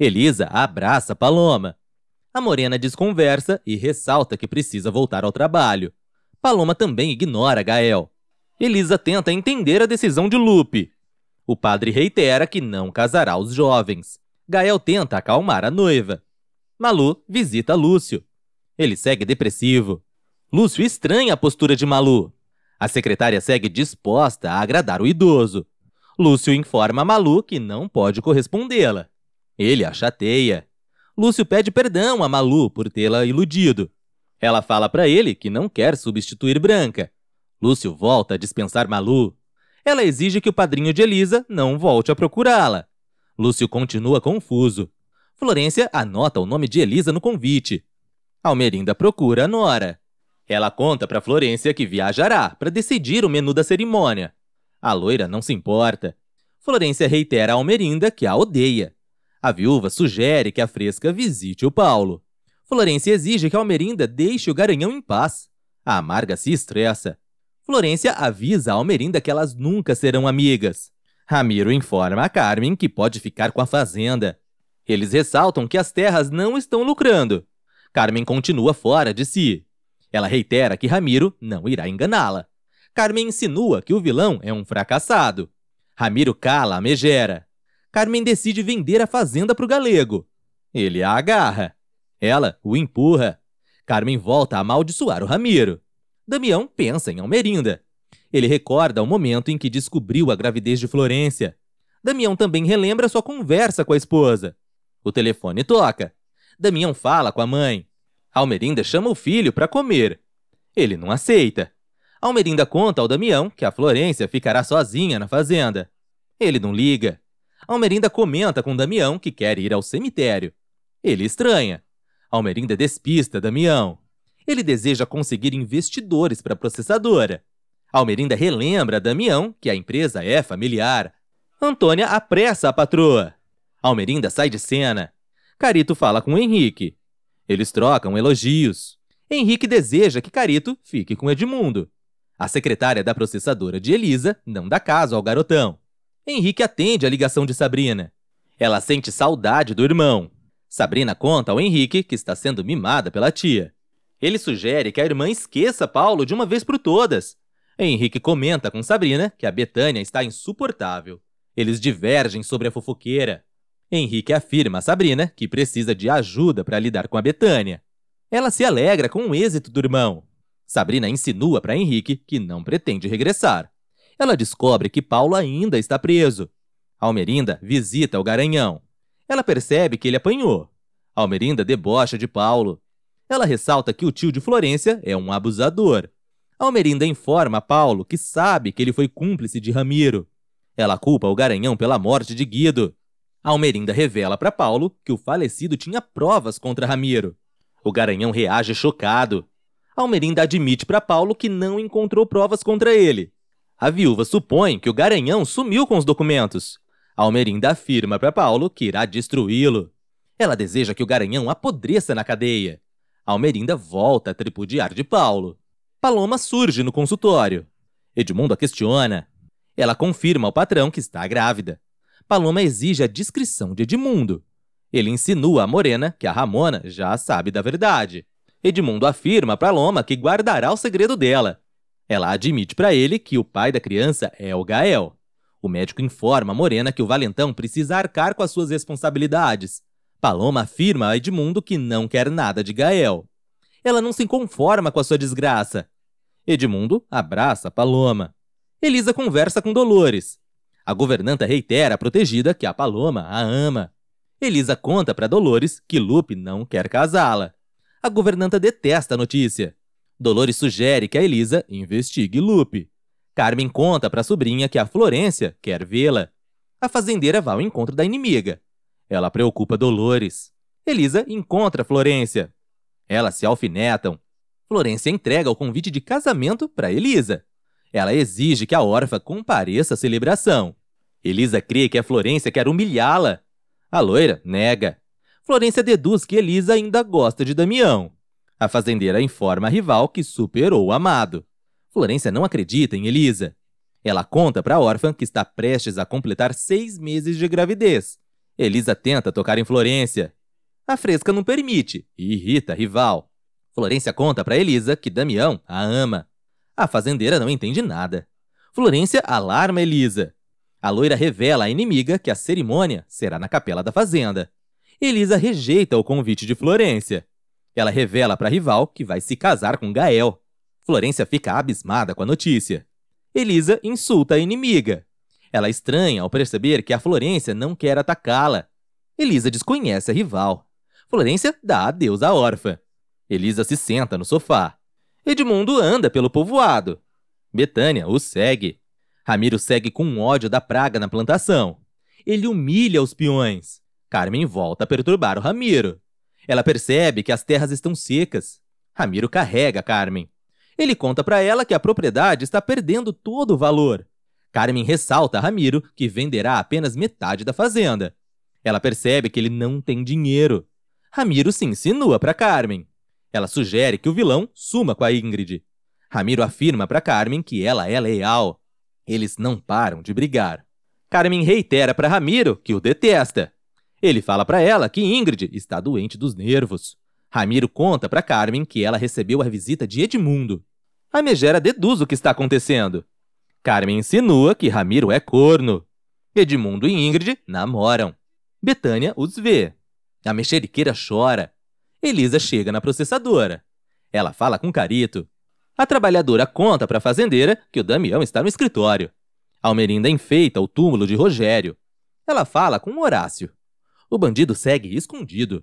Elisa abraça Paloma. A morena desconversa e ressalta que precisa voltar ao trabalho. Paloma também ignora Gael. Elisa tenta entender a decisão de Lupe. O padre reitera que não casará os jovens. Gael tenta acalmar a noiva. Malu visita Lúcio. Ele segue depressivo. Lúcio estranha a postura de Malu. A secretária segue disposta a agradar o idoso. Lúcio informa Malu que não pode correspondê-la. Ele a chateia. Lúcio pede perdão a Malu por tê-la iludido. Ela fala para ele que não quer substituir Branca. Lúcio volta a dispensar Malu. Ela exige que o padrinho de Elisa não volte a procurá-la. Lúcio continua confuso. Florência anota o nome de Elisa no convite. Almerinda procura a Nora. Ela conta para Florência que viajará para decidir o menu da cerimônia. A loira não se importa. Florência reitera a Almerinda que a odeia a viúva sugere que a fresca visite o Paulo. Florência exige que Almerinda deixe o Garanhão em paz. A amarga se estressa. Florência avisa a Almerinda que elas nunca serão amigas. Ramiro informa a Carmen que pode ficar com a fazenda. Eles ressaltam que as terras não estão lucrando. Carmen continua fora de si. Ela reitera que Ramiro não irá enganá-la. Carmen insinua que o vilão é um fracassado. Ramiro cala a megera. Carmen decide vender a fazenda para o galego. Ele a agarra. Ela o empurra. Carmen volta a amaldiçoar o Ramiro. Damião pensa em Almerinda. Ele recorda o momento em que descobriu a gravidez de Florência. Damião também relembra sua conversa com a esposa. O telefone toca. Damião fala com a mãe. Almerinda chama o filho para comer. Ele não aceita. Almerinda conta ao Damião que a Florência ficará sozinha na fazenda. Ele não liga. Almerinda comenta com Damião que quer ir ao cemitério. Ele estranha. Almerinda despista Damião. Ele deseja conseguir investidores para a processadora. Almerinda relembra a Damião que a empresa é familiar. Antônia apressa a patroa. Almerinda sai de cena. Carito fala com Henrique. Eles trocam elogios. Henrique deseja que Carito fique com Edmundo. A secretária da processadora de Elisa não dá caso ao garotão. Henrique atende a ligação de Sabrina. Ela sente saudade do irmão. Sabrina conta ao Henrique que está sendo mimada pela tia. Ele sugere que a irmã esqueça Paulo de uma vez por todas. Henrique comenta com Sabrina que a Betânia está insuportável. Eles divergem sobre a fofoqueira. Henrique afirma a Sabrina que precisa de ajuda para lidar com a Betânia. Ela se alegra com o êxito do irmão. Sabrina insinua para Henrique que não pretende regressar ela descobre que Paulo ainda está preso. Almerinda visita o Garanhão. Ela percebe que ele apanhou. Almerinda debocha de Paulo. Ela ressalta que o tio de Florência é um abusador. Almerinda informa Paulo que sabe que ele foi cúmplice de Ramiro. Ela culpa o Garanhão pela morte de Guido. Almerinda revela para Paulo que o falecido tinha provas contra Ramiro. O Garanhão reage chocado. Almerinda admite para Paulo que não encontrou provas contra ele, a viúva supõe que o Garanhão sumiu com os documentos. Almerinda afirma para Paulo que irá destruí-lo. Ela deseja que o Garanhão apodreça na cadeia. Almerinda volta a tripudiar de Paulo. Paloma surge no consultório. Edmundo a questiona. Ela confirma ao patrão que está grávida. Paloma exige a descrição de Edmundo. Ele insinua a Morena que a Ramona já sabe da verdade. Edmundo afirma para Paloma que guardará o segredo dela. Ela admite para ele que o pai da criança é o Gael. O médico informa a Morena que o valentão precisa arcar com as suas responsabilidades. Paloma afirma a Edmundo que não quer nada de Gael. Ela não se conforma com a sua desgraça. Edmundo abraça Paloma. Elisa conversa com Dolores. A governanta reitera a protegida que a Paloma a ama. Elisa conta para Dolores que Lupe não quer casá-la. A governanta detesta a notícia. Dolores sugere que a Elisa investigue Lupe. Carmen conta para a sobrinha que a Florência quer vê-la. A fazendeira vai ao encontro da inimiga. Ela preocupa Dolores. Elisa encontra Florência. Elas se alfinetam. Florência entrega o convite de casamento para Elisa. Ela exige que a órfã compareça à celebração. Elisa crê que a Florência quer humilhá-la. A loira nega. Florência deduz que Elisa ainda gosta de Damião. A fazendeira informa a rival que superou o amado. Florência não acredita em Elisa. Ela conta para a órfã que está prestes a completar seis meses de gravidez. Elisa tenta tocar em Florência. A fresca não permite e irrita a rival. Florência conta para Elisa que Damião a ama. A fazendeira não entende nada. Florência alarma Elisa. A loira revela à inimiga que a cerimônia será na capela da fazenda. Elisa rejeita o convite de Florência. Ela revela para a rival que vai se casar com Gael. Florência fica abismada com a notícia. Elisa insulta a inimiga. Ela estranha ao perceber que a Florência não quer atacá-la. Elisa desconhece a rival. Florência dá adeus à órfã. Elisa se senta no sofá. Edmundo anda pelo povoado. Betânia o segue. Ramiro segue com ódio da praga na plantação. Ele humilha os peões. Carmen volta a perturbar o Ramiro. Ela percebe que as terras estão secas. Ramiro carrega Carmen. Ele conta para ela que a propriedade está perdendo todo o valor. Carmen ressalta a Ramiro que venderá apenas metade da fazenda. Ela percebe que ele não tem dinheiro. Ramiro se insinua para Carmen. Ela sugere que o vilão suma com a Ingrid. Ramiro afirma para Carmen que ela é leal. Eles não param de brigar. Carmen reitera para Ramiro que o detesta. Ele fala para ela que Ingrid está doente dos nervos. Ramiro conta para Carmen que ela recebeu a visita de Edmundo. A megera deduz o que está acontecendo. Carmen insinua que Ramiro é corno. Edmundo e Ingrid namoram. Betânia os vê. A mexeriqueira chora. Elisa chega na processadora. Ela fala com Carito. A trabalhadora conta para a fazendeira que o Damião está no escritório. Almerinda enfeita o túmulo de Rogério. Ela fala com Horácio o bandido segue escondido.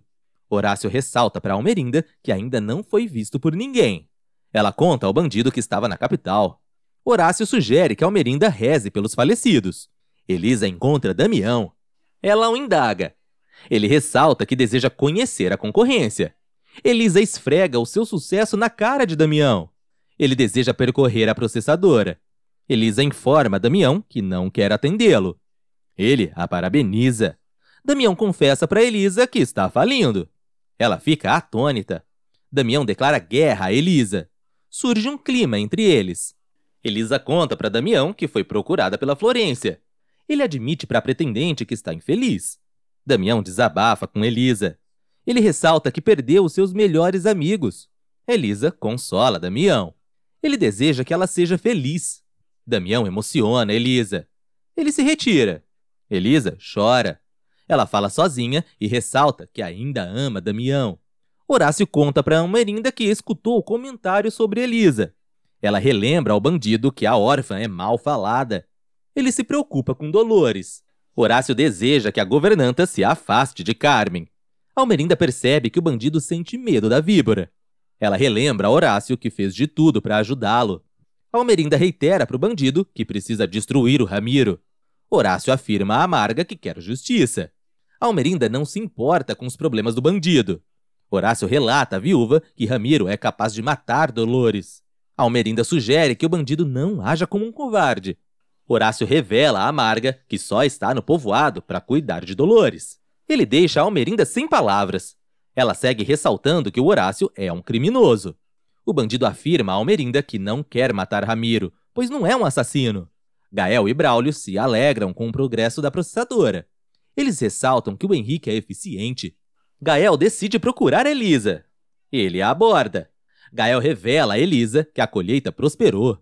Horácio ressalta para Almerinda que ainda não foi visto por ninguém. Ela conta ao bandido que estava na capital. Horácio sugere que Almerinda reze pelos falecidos. Elisa encontra Damião. Ela o indaga. Ele ressalta que deseja conhecer a concorrência. Elisa esfrega o seu sucesso na cara de Damião. Ele deseja percorrer a processadora. Elisa informa Damião que não quer atendê-lo. Ele a parabeniza. Damião confessa para Elisa que está falindo. Ela fica atônita. Damião declara guerra a Elisa. Surge um clima entre eles. Elisa conta para Damião que foi procurada pela Florência. Ele admite para a pretendente que está infeliz. Damião desabafa com Elisa. Ele ressalta que perdeu os seus melhores amigos. Elisa consola Damião. Ele deseja que ela seja feliz. Damião emociona Elisa. Ele se retira. Elisa chora. Ela fala sozinha e ressalta que ainda ama Damião. Horácio conta para Almerinda que escutou o comentário sobre Elisa. Ela relembra ao bandido que a órfã é mal falada. Ele se preocupa com Dolores. Horácio deseja que a governanta se afaste de Carmen. Almerinda percebe que o bandido sente medo da víbora. Ela relembra a Horácio que fez de tudo para ajudá-lo. Almerinda reitera para o bandido que precisa destruir o Ramiro. Horácio afirma a Amarga que quer justiça. Almerinda não se importa com os problemas do bandido. Horácio relata à viúva que Ramiro é capaz de matar Dolores. Almerinda sugere que o bandido não haja como um covarde. Horácio revela a Marga que só está no povoado para cuidar de Dolores. Ele deixa Almerinda sem palavras. Ela segue ressaltando que o Horácio é um criminoso. O bandido afirma a Almerinda que não quer matar Ramiro, pois não é um assassino. Gael e Braulio se alegram com o progresso da processadora. Eles ressaltam que o Henrique é eficiente. Gael decide procurar Elisa. Ele a aborda. Gael revela a Elisa que a colheita prosperou.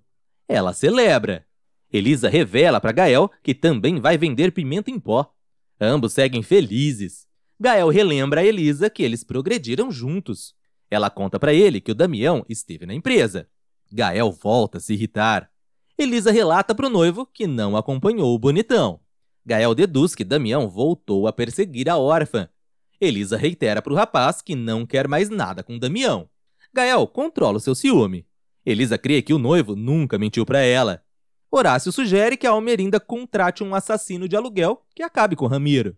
Ela celebra. Elisa revela para Gael que também vai vender pimenta em pó. Ambos seguem felizes. Gael relembra a Elisa que eles progrediram juntos. Ela conta para ele que o Damião esteve na empresa. Gael volta a se irritar. Elisa relata para o noivo que não acompanhou o bonitão. Gael deduz que Damião voltou a perseguir a órfã. Elisa reitera para o rapaz que não quer mais nada com Damião. Gael controla o seu ciúme. Elisa crê que o noivo nunca mentiu para ela. Horácio sugere que a Almerinda contrate um assassino de aluguel que acabe com Ramiro.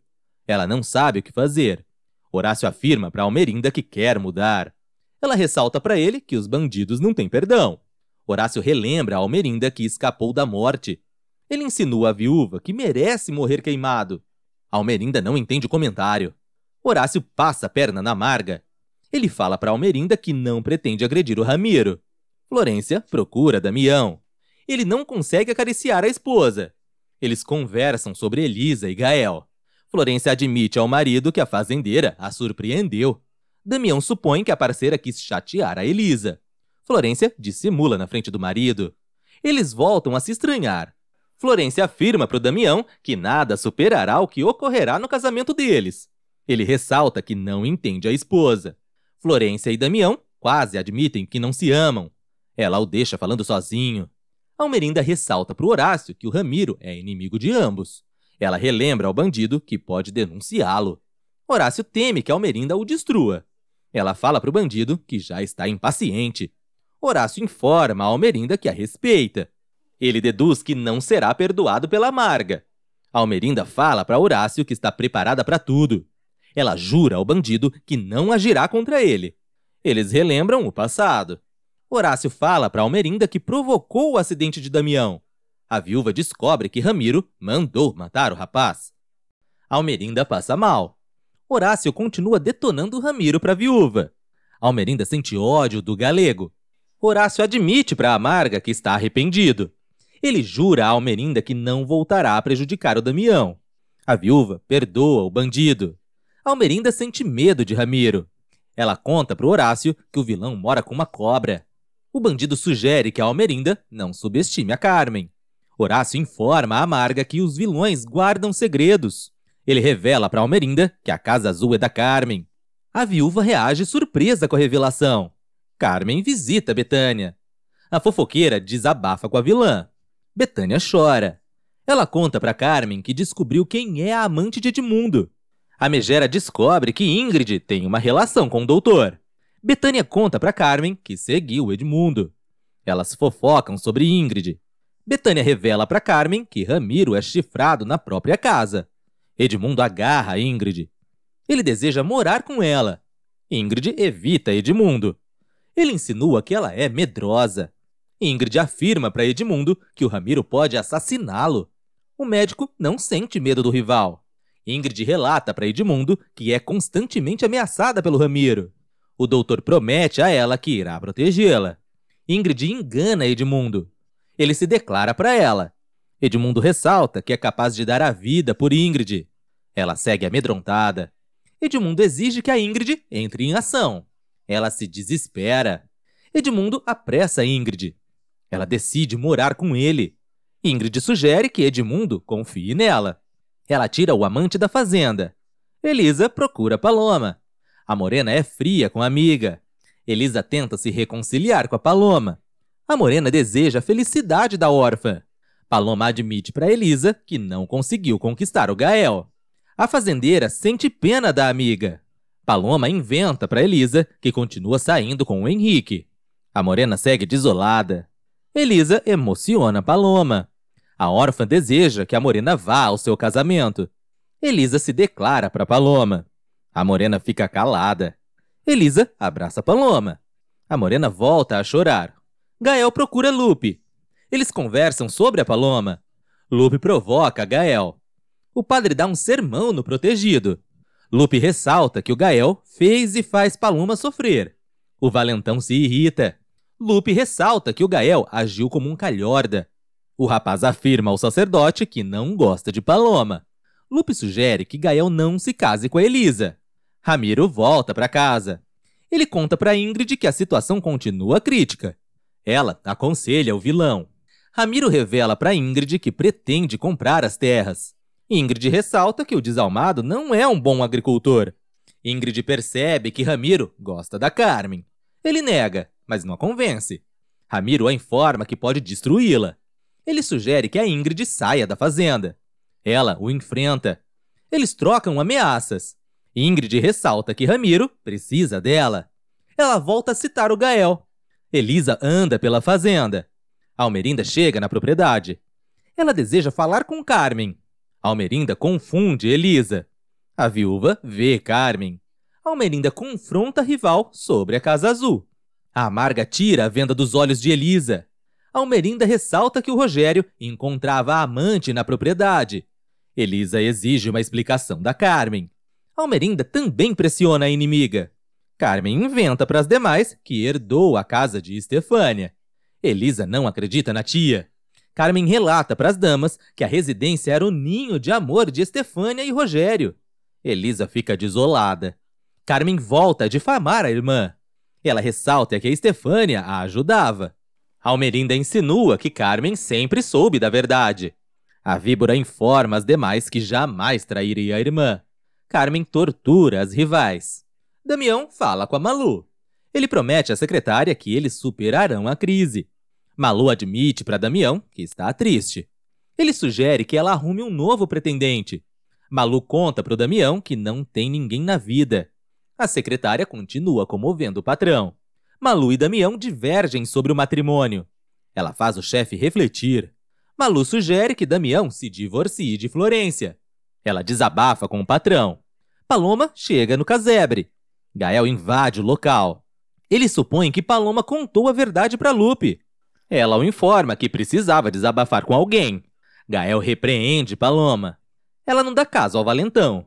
Ela não sabe o que fazer. Horácio afirma para Almerinda que quer mudar. Ela ressalta para ele que os bandidos não têm perdão. Horácio relembra a Almerinda que escapou da morte ele insinua à viúva que merece morrer queimado. Almerinda não entende o comentário. Horácio passa a perna na Marga. Ele fala para Almerinda que não pretende agredir o Ramiro. Florência procura Damião. Ele não consegue acariciar a esposa. Eles conversam sobre Elisa e Gael. Florência admite ao marido que a fazendeira a surpreendeu. Damião supõe que a parceira quis chatear a Elisa. Florência dissimula na frente do marido. Eles voltam a se estranhar Florência afirma para o Damião que nada superará o que ocorrerá no casamento deles. Ele ressalta que não entende a esposa. Florência e Damião quase admitem que não se amam. Ela o deixa falando sozinho. Almerinda ressalta para Horácio que o Ramiro é inimigo de ambos. Ela relembra ao bandido que pode denunciá-lo. Horácio teme que Almerinda o destrua. Ela fala para o bandido que já está impaciente. Horácio informa a Almerinda que a respeita, ele deduz que não será perdoado pela amarga. Almerinda fala para Horácio que está preparada para tudo. Ela jura ao bandido que não agirá contra ele. Eles relembram o passado. Horácio fala para Almerinda que provocou o acidente de Damião. A viúva descobre que Ramiro mandou matar o rapaz. Almerinda passa mal. Horácio continua detonando Ramiro para a viúva. Almerinda sente ódio do galego. Horácio admite para Amarga que está arrependido. Ele jura a Almerinda que não voltará a prejudicar o Damião. A viúva perdoa o bandido. Almerinda sente medo de Ramiro. Ela conta para Horácio que o vilão mora com uma cobra. O bandido sugere que a Almerinda não subestime a Carmen. Horácio informa a Amarga que os vilões guardam segredos. Ele revela para Almerinda que a Casa Azul é da Carmen. A viúva reage surpresa com a revelação. Carmen visita Betânia. A fofoqueira desabafa com a vilã. Betânia chora. Ela conta para Carmen que descobriu quem é a amante de Edmundo. A megera descobre que Ingrid tem uma relação com o doutor. Betânia conta para Carmen que seguiu Edmundo. Elas fofocam sobre Ingrid. Betânia revela para Carmen que Ramiro é chifrado na própria casa. Edmundo agarra Ingrid. Ele deseja morar com ela. Ingrid evita Edmundo. Ele insinua que ela é medrosa. Ingrid afirma para Edmundo que o Ramiro pode assassiná-lo. O médico não sente medo do rival. Ingrid relata para Edmundo que é constantemente ameaçada pelo Ramiro. O doutor promete a ela que irá protegê-la. Ingrid engana Edmundo. Ele se declara para ela. Edmundo ressalta que é capaz de dar a vida por Ingrid. Ela segue amedrontada. Edmundo exige que a Ingrid entre em ação. Ela se desespera. Edmundo apressa Ingrid. Ela decide morar com ele. Ingrid sugere que Edmundo confie nela. Ela tira o amante da fazenda. Elisa procura Paloma. A morena é fria com a amiga. Elisa tenta se reconciliar com a Paloma. A morena deseja a felicidade da órfã. Paloma admite para Elisa que não conseguiu conquistar o Gael. A fazendeira sente pena da amiga. Paloma inventa para Elisa que continua saindo com o Henrique. A morena segue desolada. Elisa emociona Paloma. A órfã deseja que a Morena vá ao seu casamento. Elisa se declara para Paloma. A Morena fica calada. Elisa abraça Paloma. A Morena volta a chorar. Gael procura Lupe. Eles conversam sobre a Paloma. Lupe provoca Gael. O padre dá um sermão no protegido. Lupe ressalta que o Gael fez e faz Paloma sofrer. O valentão se irrita. Lupe ressalta que o Gael agiu como um calhorda. O rapaz afirma ao sacerdote que não gosta de Paloma. Lupe sugere que Gael não se case com a Elisa. Ramiro volta para casa. Ele conta para Ingrid que a situação continua crítica. Ela aconselha o vilão. Ramiro revela para Ingrid que pretende comprar as terras. Ingrid ressalta que o desalmado não é um bom agricultor. Ingrid percebe que Ramiro gosta da Carmen. Ele nega, mas não a convence. Ramiro a informa que pode destruí-la. Ele sugere que a Ingrid saia da fazenda. Ela o enfrenta. Eles trocam ameaças. Ingrid ressalta que Ramiro precisa dela. Ela volta a citar o Gael. Elisa anda pela fazenda. Almerinda chega na propriedade. Ela deseja falar com Carmen. Almerinda confunde Elisa. A viúva vê Carmen. Almerinda confronta a rival sobre a Casa Azul. A Amarga tira a venda dos olhos de Elisa. Almerinda ressalta que o Rogério encontrava a amante na propriedade. Elisa exige uma explicação da Carmen. Almerinda também pressiona a inimiga. Carmen inventa para as demais que herdou a casa de Estefânia. Elisa não acredita na tia. Carmen relata para as damas que a residência era o ninho de amor de Estefânia e Rogério. Elisa fica desolada. Carmen volta a difamar a irmã. Ela ressalta que a Estefânia a ajudava. Almerinda insinua que Carmen sempre soube da verdade. A víbora informa as demais que jamais trairia a irmã. Carmen tortura as rivais. Damião fala com a Malu. Ele promete à secretária que eles superarão a crise. Malu admite para Damião que está triste. Ele sugere que ela arrume um novo pretendente. Malu conta para o Damião que não tem ninguém na vida a secretária continua comovendo o patrão. Malu e Damião divergem sobre o matrimônio. Ela faz o chefe refletir. Malu sugere que Damião se divorcie de Florência. Ela desabafa com o patrão. Paloma chega no casebre. Gael invade o local. Ele supõe que Paloma contou a verdade para Lupe. Ela o informa que precisava desabafar com alguém. Gael repreende Paloma. Ela não dá caso ao valentão.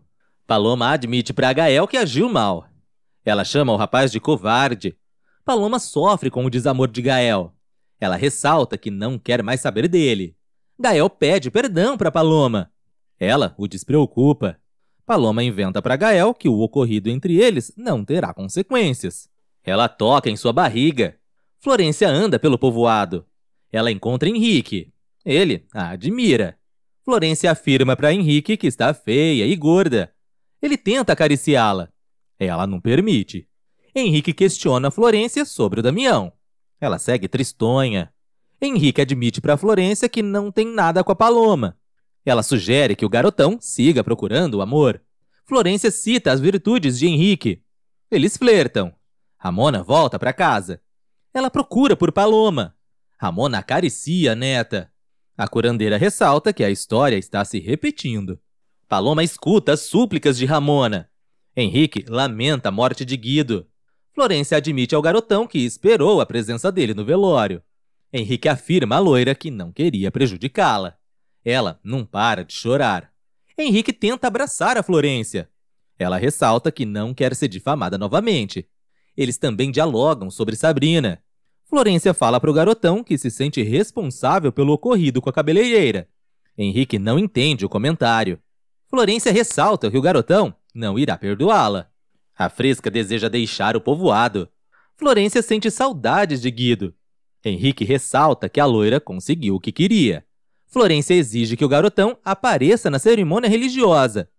Paloma admite para Gael que agiu mal. Ela chama o rapaz de covarde. Paloma sofre com o desamor de Gael. Ela ressalta que não quer mais saber dele. Gael pede perdão para Paloma. Ela o despreocupa. Paloma inventa para Gael que o ocorrido entre eles não terá consequências. Ela toca em sua barriga. Florência anda pelo povoado. Ela encontra Henrique. Ele a admira. Florência afirma para Henrique que está feia e gorda. Ele tenta acariciá-la. Ela não permite. Henrique questiona Florência sobre o Damião. Ela segue tristonha. Henrique admite para Florência que não tem nada com a Paloma. Ela sugere que o garotão siga procurando o amor. Florência cita as virtudes de Henrique. Eles flertam. Ramona volta para casa. Ela procura por Paloma. Ramona acaricia a neta. A curandeira ressalta que a história está se repetindo. Paloma escuta as súplicas de Ramona. Henrique lamenta a morte de Guido. Florência admite ao garotão que esperou a presença dele no velório. Henrique afirma à loira que não queria prejudicá-la. Ela não para de chorar. Henrique tenta abraçar a Florência. Ela ressalta que não quer ser difamada novamente. Eles também dialogam sobre Sabrina. Florência fala para o garotão que se sente responsável pelo ocorrido com a cabeleireira. Henrique não entende o comentário. Florência ressalta que o garotão não irá perdoá-la. A fresca deseja deixar o povoado. Florência sente saudades de Guido. Henrique ressalta que a loira conseguiu o que queria. Florência exige que o garotão apareça na cerimônia religiosa.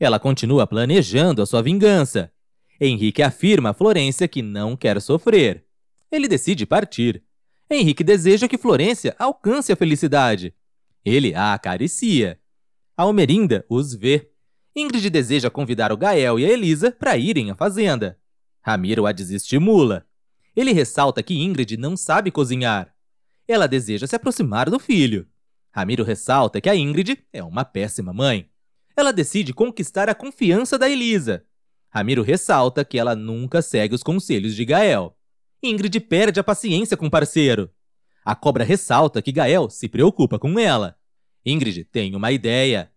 Ela continua planejando a sua vingança. Henrique afirma a Florência que não quer sofrer. Ele decide partir. Henrique deseja que Florência alcance a felicidade. Ele a acaricia. A Almerinda os vê. Ingrid deseja convidar o Gael e a Elisa para irem à fazenda. Ramiro a desestimula. Ele ressalta que Ingrid não sabe cozinhar. Ela deseja se aproximar do filho. Ramiro ressalta que a Ingrid é uma péssima mãe. Ela decide conquistar a confiança da Elisa. Ramiro ressalta que ela nunca segue os conselhos de Gael. Ingrid perde a paciência com o parceiro. A cobra ressalta que Gael se preocupa com ela. Ingrid tem uma ideia.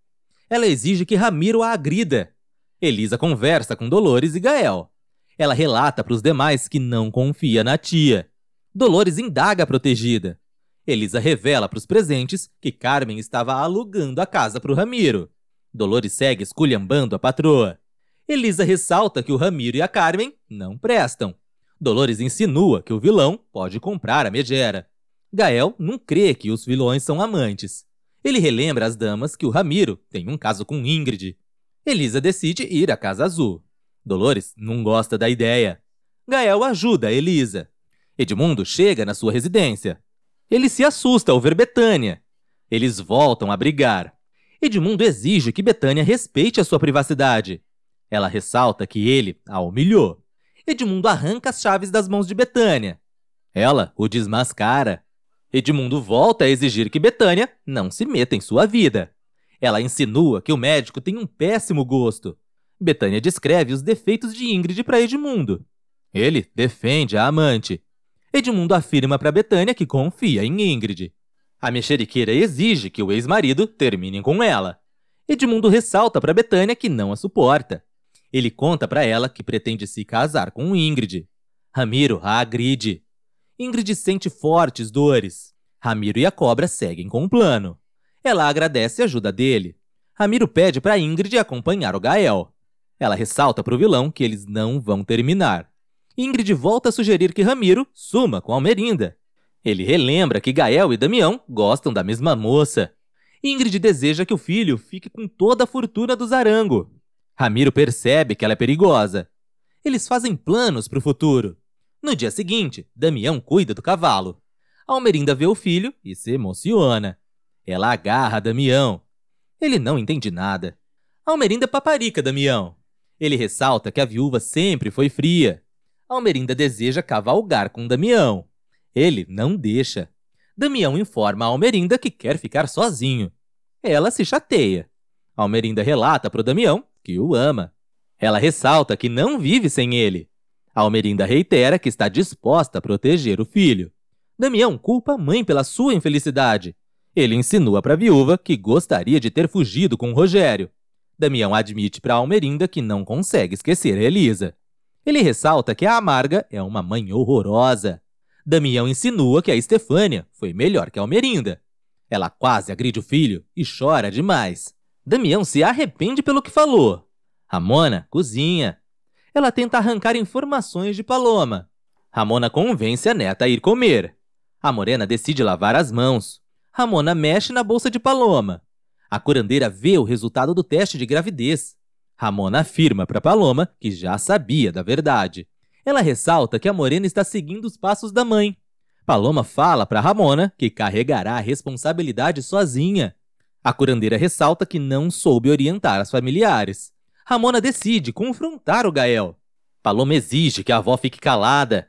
Ela exige que Ramiro a agrida. Elisa conversa com Dolores e Gael. Ela relata para os demais que não confia na tia. Dolores indaga a protegida. Elisa revela para os presentes que Carmen estava alugando a casa para o Ramiro. Dolores segue esculhambando a patroa. Elisa ressalta que o Ramiro e a Carmen não prestam. Dolores insinua que o vilão pode comprar a megera. Gael não crê que os vilões são amantes. Ele relembra às damas que o Ramiro tem um caso com Ingrid. Elisa decide ir à Casa Azul. Dolores não gosta da ideia. Gael ajuda Elisa. Edmundo chega na sua residência. Ele se assusta ao ver Betânia. Eles voltam a brigar. Edmundo exige que Betânia respeite a sua privacidade. Ela ressalta que ele a humilhou. Edmundo arranca as chaves das mãos de Betânia. Ela o desmascara. Edmundo volta a exigir que Betânia não se meta em sua vida. Ela insinua que o médico tem um péssimo gosto. Betânia descreve os defeitos de Ingrid para Edmundo. Ele defende a amante. Edmundo afirma para Betânia que confia em Ingrid. A mexeriqueira exige que o ex-marido termine com ela. Edmundo ressalta para Betânia que não a suporta. Ele conta para ela que pretende se casar com Ingrid. Ramiro a agride. Ingrid sente fortes dores. Ramiro e a cobra seguem com o plano. Ela agradece a ajuda dele. Ramiro pede para Ingrid acompanhar o Gael. Ela ressalta para o vilão que eles não vão terminar. Ingrid volta a sugerir que Ramiro suma com Almerinda. Ele relembra que Gael e Damião gostam da mesma moça. Ingrid deseja que o filho fique com toda a fortuna do Zarango. Ramiro percebe que ela é perigosa. Eles fazem planos para o futuro. No dia seguinte, Damião cuida do cavalo. Almerinda vê o filho e se emociona. Ela agarra Damião. Ele não entende nada. Almerinda paparica Damião. Ele ressalta que a viúva sempre foi fria. Almerinda deseja cavalgar com Damião. Ele não deixa. Damião informa a Almerinda que quer ficar sozinho. Ela se chateia. Almerinda relata para o Damião que o ama. Ela ressalta que não vive sem ele. Almerinda reitera que está disposta a proteger o filho. Damião culpa a mãe pela sua infelicidade. Ele insinua para a viúva que gostaria de ter fugido com Rogério. Damião admite para Almerinda que não consegue esquecer Elisa. Ele ressalta que a Amarga é uma mãe horrorosa. Damião insinua que a Estefânia foi melhor que a Almerinda. Ela quase agride o filho e chora demais. Damião se arrepende pelo que falou. Ramona cozinha, ela tenta arrancar informações de Paloma. Ramona convence a neta a ir comer. A morena decide lavar as mãos. Ramona mexe na bolsa de Paloma. A curandeira vê o resultado do teste de gravidez. Ramona afirma para Paloma que já sabia da verdade. Ela ressalta que a morena está seguindo os passos da mãe. Paloma fala para Ramona que carregará a responsabilidade sozinha. A curandeira ressalta que não soube orientar as familiares. Ramona decide confrontar o Gael. Paloma exige que a avó fique calada.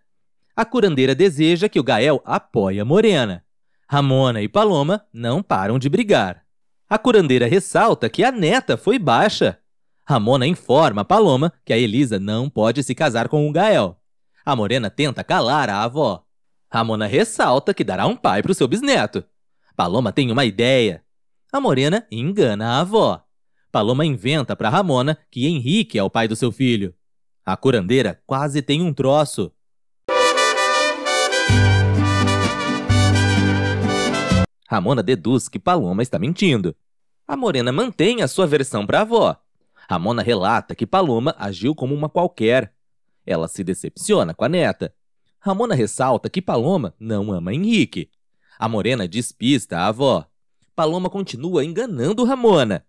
A curandeira deseja que o Gael apoie a Morena. Ramona e Paloma não param de brigar. A curandeira ressalta que a neta foi baixa. Ramona informa Paloma que a Elisa não pode se casar com o Gael. A Morena tenta calar a avó. Ramona ressalta que dará um pai para o seu bisneto. Paloma tem uma ideia. A Morena engana a avó. Paloma inventa para Ramona que Henrique é o pai do seu filho. A curandeira quase tem um troço. Ramona deduz que Paloma está mentindo. A morena mantém a sua versão para a avó. Ramona relata que Paloma agiu como uma qualquer. Ela se decepciona com a neta. Ramona ressalta que Paloma não ama Henrique. A morena despista a avó. Paloma continua enganando Ramona.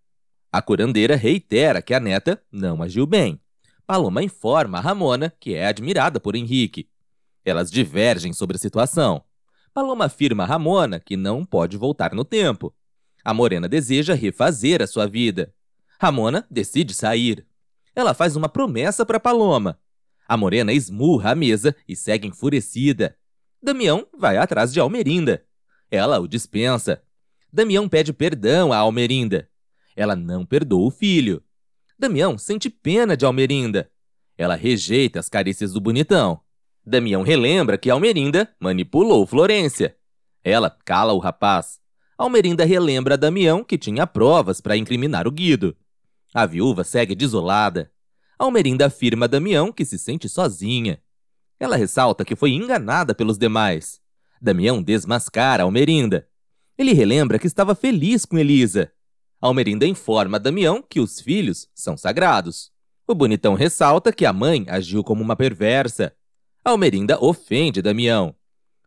A curandeira reitera que a neta não agiu bem. Paloma informa a Ramona que é admirada por Henrique. Elas divergem sobre a situação. Paloma afirma a Ramona que não pode voltar no tempo. A morena deseja refazer a sua vida. Ramona decide sair. Ela faz uma promessa para Paloma. A morena esmurra a mesa e segue enfurecida. Damião vai atrás de Almerinda. Ela o dispensa. Damião pede perdão a Almerinda. Ela não perdoa o filho. Damião sente pena de Almerinda. Ela rejeita as carícias do bonitão. Damião relembra que Almerinda manipulou Florência. Ela cala o rapaz. Almerinda relembra a Damião que tinha provas para incriminar o Guido. A viúva segue desolada. Almerinda afirma a Damião que se sente sozinha. Ela ressalta que foi enganada pelos demais. Damião desmascara Almerinda. Ele relembra que estava feliz com Elisa. Almerinda informa Damião que os filhos são sagrados. O bonitão ressalta que a mãe agiu como uma perversa. Almerinda ofende Damião.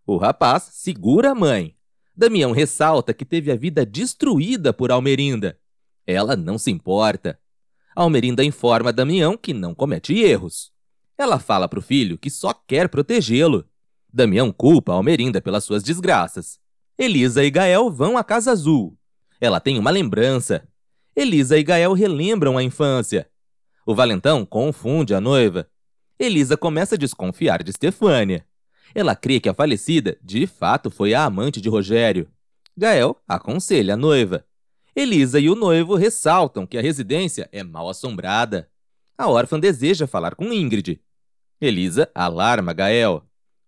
O rapaz segura a mãe. Damião ressalta que teve a vida destruída por Almerinda. Ela não se importa. Almerinda informa Damião que não comete erros. Ela fala para o filho que só quer protegê-lo. Damião culpa Almerinda pelas suas desgraças. Elisa e Gael vão à Casa Azul, ela tem uma lembrança. Elisa e Gael relembram a infância. O Valentão confunde a noiva. Elisa começa a desconfiar de Stefânia. Ela crê que a falecida, de fato, foi a amante de Rogério. Gael aconselha a noiva. Elisa e o noivo ressaltam que a residência é mal assombrada. A órfã deseja falar com Ingrid. Elisa alarma Gael.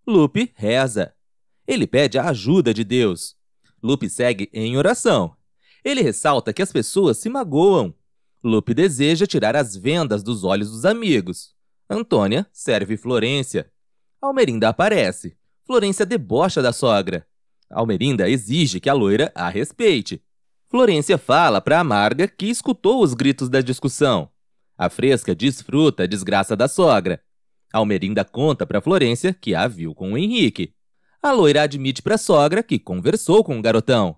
Lupe reza. Ele pede a ajuda de Deus. Lupe segue em oração. Ele ressalta que as pessoas se magoam. Lupe deseja tirar as vendas dos olhos dos amigos. Antônia serve Florência. Almerinda aparece. Florência debocha da sogra. Almerinda exige que a loira a respeite. Florência fala para Amarga que escutou os gritos da discussão. A fresca desfruta a desgraça da sogra. Almerinda conta para Florência que a viu com o Henrique. A loira admite para a sogra que conversou com o garotão.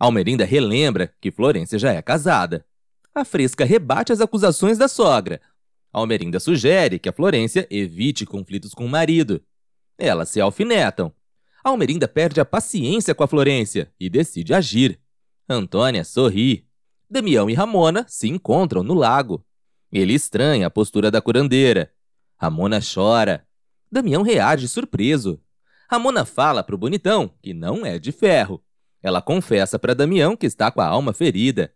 Almerinda relembra que Florência já é casada. A Fresca rebate as acusações da sogra. Almerinda sugere que a Florência evite conflitos com o marido. Elas se alfinetam. Almerinda perde a paciência com a Florência e decide agir. Antônia sorri. Damião e Ramona se encontram no lago. Ele estranha a postura da curandeira. Ramona chora. Damião reage surpreso. Ramona fala pro bonitão que não é de ferro. Ela confessa para Damião que está com a alma ferida.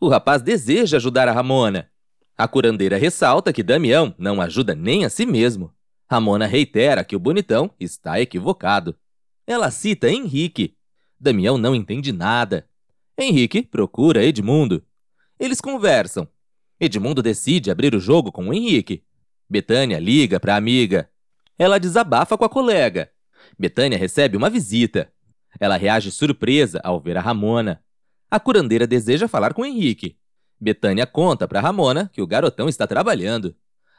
O rapaz deseja ajudar a Ramona. A curandeira ressalta que Damião não ajuda nem a si mesmo. Ramona reitera que o bonitão está equivocado. Ela cita Henrique. Damião não entende nada. Henrique procura Edmundo. Eles conversam. Edmundo decide abrir o jogo com o Henrique. Betânia liga para a amiga. Ela desabafa com a colega. Betânia recebe uma visita. Ela reage surpresa ao ver a Ramona. A curandeira deseja falar com Henrique. Betânia conta para Ramona que o garotão está trabalhando.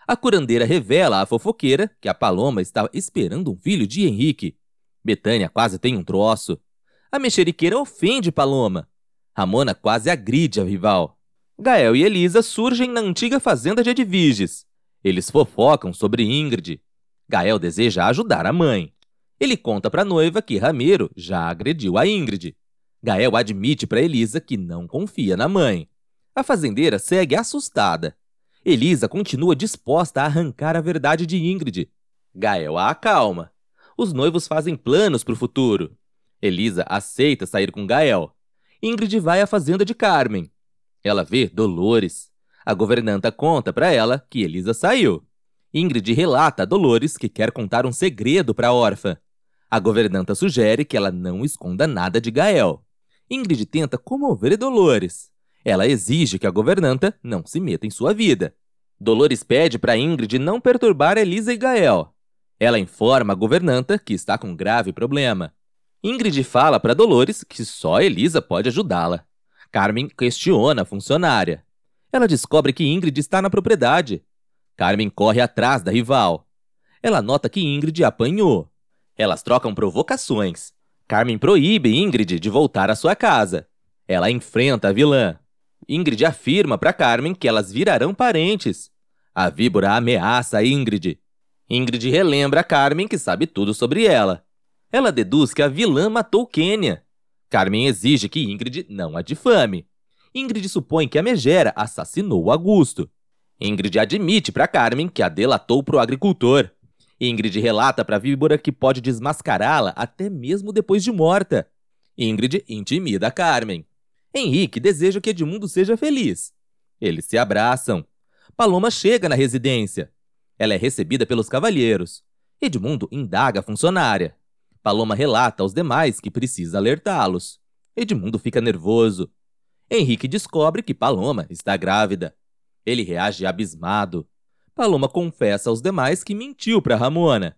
A curandeira revela à fofoqueira que a Paloma está esperando um filho de Henrique. Betânia quase tem um troço. A mexeriqueira ofende Paloma. Ramona quase agride a rival. Gael e Elisa surgem na antiga fazenda de Edviges. Eles fofocam sobre Ingrid. Gael deseja ajudar a mãe. Ele conta para a noiva que Ramiro já agrediu a Ingrid. Gael admite para Elisa que não confia na mãe. A fazendeira segue assustada. Elisa continua disposta a arrancar a verdade de Ingrid. Gael a acalma. Os noivos fazem planos para o futuro. Elisa aceita sair com Gael. Ingrid vai à fazenda de Carmen. Ela vê Dolores. A governanta conta para ela que Elisa saiu. Ingrid relata a Dolores que quer contar um segredo para a órfã. A governanta sugere que ela não esconda nada de Gael. Ingrid tenta comover Dolores. Ela exige que a governanta não se meta em sua vida. Dolores pede para Ingrid não perturbar Elisa e Gael. Ela informa a governanta que está com grave problema. Ingrid fala para Dolores que só Elisa pode ajudá-la. Carmen questiona a funcionária. Ela descobre que Ingrid está na propriedade. Carmen corre atrás da rival. Ela nota que Ingrid apanhou. Elas trocam provocações. Carmen proíbe Ingrid de voltar à sua casa. Ela enfrenta a vilã. Ingrid afirma para Carmen que elas virarão parentes. A víbora ameaça Ingrid. Ingrid relembra a Carmen que sabe tudo sobre ela. Ela deduz que a vilã matou Kênia. Carmen exige que Ingrid não a difame. Ingrid supõe que a megera assassinou Augusto. Ingrid admite para Carmen que a delatou para o agricultor. Ingrid relata para víbora que pode desmascará-la até mesmo depois de morta. Ingrid intimida Carmen. Henrique deseja que Edmundo seja feliz. Eles se abraçam. Paloma chega na residência. Ela é recebida pelos cavalheiros. Edmundo indaga a funcionária. Paloma relata aos demais que precisa alertá-los. Edmundo fica nervoso. Henrique descobre que Paloma está grávida. Ele reage abismado. Paloma confessa aos demais que mentiu para Ramona.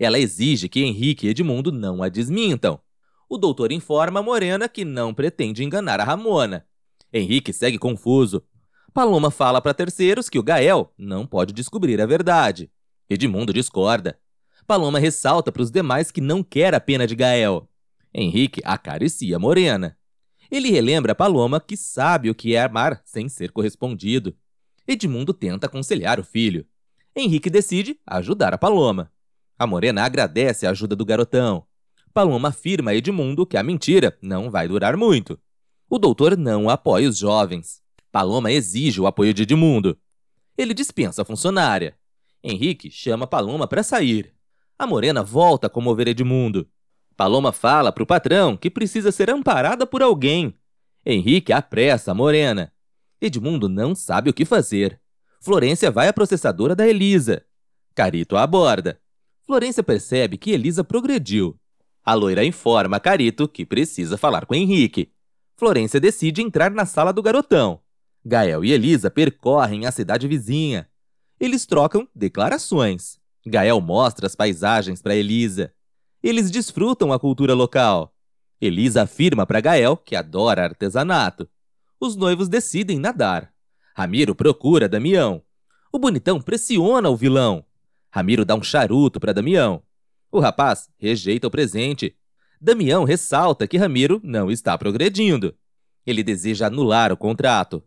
Ela exige que Henrique e Edmundo não a desmintam. O doutor informa a Morena que não pretende enganar a Ramona. Henrique segue confuso. Paloma fala para terceiros que o Gael não pode descobrir a verdade. Edmundo discorda. Paloma ressalta para os demais que não quer a pena de Gael. Henrique acaricia Morena. Ele relembra a Paloma que sabe o que é amar sem ser correspondido Edmundo tenta aconselhar o filho. Henrique decide ajudar a Paloma. A morena agradece a ajuda do garotão. Paloma afirma a Edmundo que a mentira não vai durar muito. O doutor não apoia os jovens. Paloma exige o apoio de Edmundo. Ele dispensa a funcionária. Henrique chama Paloma para sair. A morena volta a comover Edmundo. Paloma fala para o patrão que precisa ser amparada por alguém. Henrique apressa a morena. Edmundo não sabe o que fazer. Florência vai à processadora da Elisa. Carito a aborda. Florência percebe que Elisa progrediu. A loira informa a Carito que precisa falar com Henrique. Florência decide entrar na sala do garotão. Gael e Elisa percorrem a cidade vizinha. Eles trocam declarações. Gael mostra as paisagens para Elisa. Eles desfrutam a cultura local. Elisa afirma para Gael que adora artesanato os noivos decidem nadar. Ramiro procura Damião. O bonitão pressiona o vilão. Ramiro dá um charuto para Damião. O rapaz rejeita o presente. Damião ressalta que Ramiro não está progredindo. Ele deseja anular o contrato.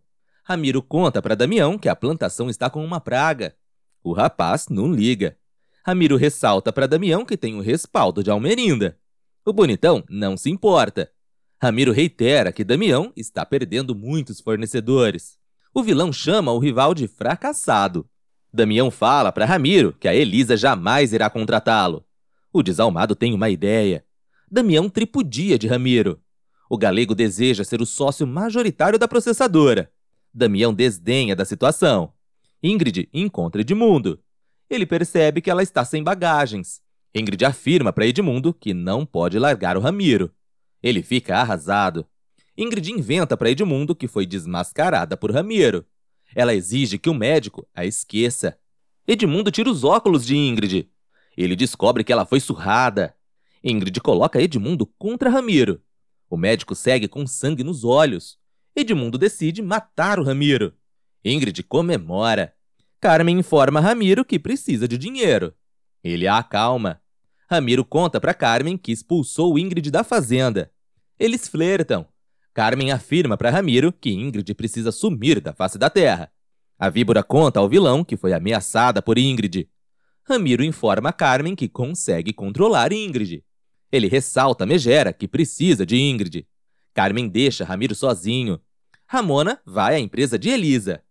Ramiro conta para Damião que a plantação está com uma praga. O rapaz não liga. Ramiro ressalta para Damião que tem o respaldo de Almerinda. O bonitão não se importa. Ramiro reitera que Damião está perdendo muitos fornecedores. O vilão chama o rival de fracassado. Damião fala para Ramiro que a Elisa jamais irá contratá-lo. O desalmado tem uma ideia. Damião tripudia de Ramiro. O galego deseja ser o sócio majoritário da processadora. Damião desdenha da situação. Ingrid encontra Edmundo. Ele percebe que ela está sem bagagens. Ingrid afirma para Edmundo que não pode largar o Ramiro. Ele fica arrasado. Ingrid inventa para Edmundo que foi desmascarada por Ramiro. Ela exige que o médico a esqueça. Edmundo tira os óculos de Ingrid. Ele descobre que ela foi surrada. Ingrid coloca Edmundo contra Ramiro. O médico segue com sangue nos olhos. Edmundo decide matar o Ramiro. Ingrid comemora. Carmen informa Ramiro que precisa de dinheiro. Ele a acalma. Ramiro conta para Carmen que expulsou Ingrid da fazenda. Eles flertam. Carmen afirma para Ramiro que Ingrid precisa sumir da face da Terra. A víbora conta ao vilão que foi ameaçada por Ingrid. Ramiro informa Carmen que consegue controlar Ingrid. Ele ressalta a Megera que precisa de Ingrid. Carmen deixa Ramiro sozinho. Ramona vai à empresa de Elisa.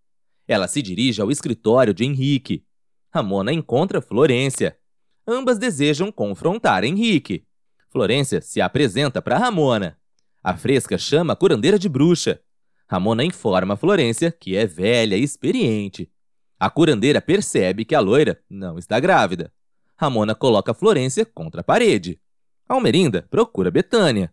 Ela se dirige ao escritório de Henrique. Ramona encontra Florência. Ambas desejam confrontar Henrique. Florência se apresenta para Ramona. A fresca chama a curandeira de bruxa. Ramona informa a Florência que é velha e experiente. A curandeira percebe que a loira não está grávida. Ramona coloca Florência contra a parede. Almerinda procura Betânia.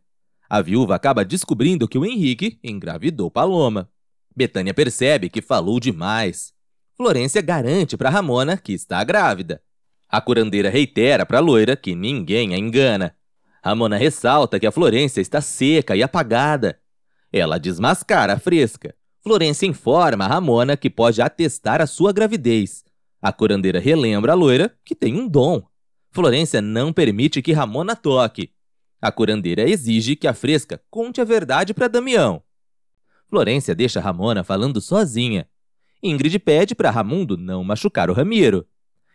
A viúva acaba descobrindo que o Henrique engravidou Paloma. Betânia percebe que falou demais. Florência garante para Ramona que está grávida. A curandeira reitera para a loira que ninguém a engana. Ramona ressalta que a Florência está seca e apagada. Ela desmascara a fresca. Florência informa a Ramona que pode atestar a sua gravidez. A curandeira relembra a loira que tem um dom. Florência não permite que Ramona toque. A curandeira exige que a fresca conte a verdade para Damião. Florência deixa Ramona falando sozinha. Ingrid pede para Ramundo não machucar o Ramiro.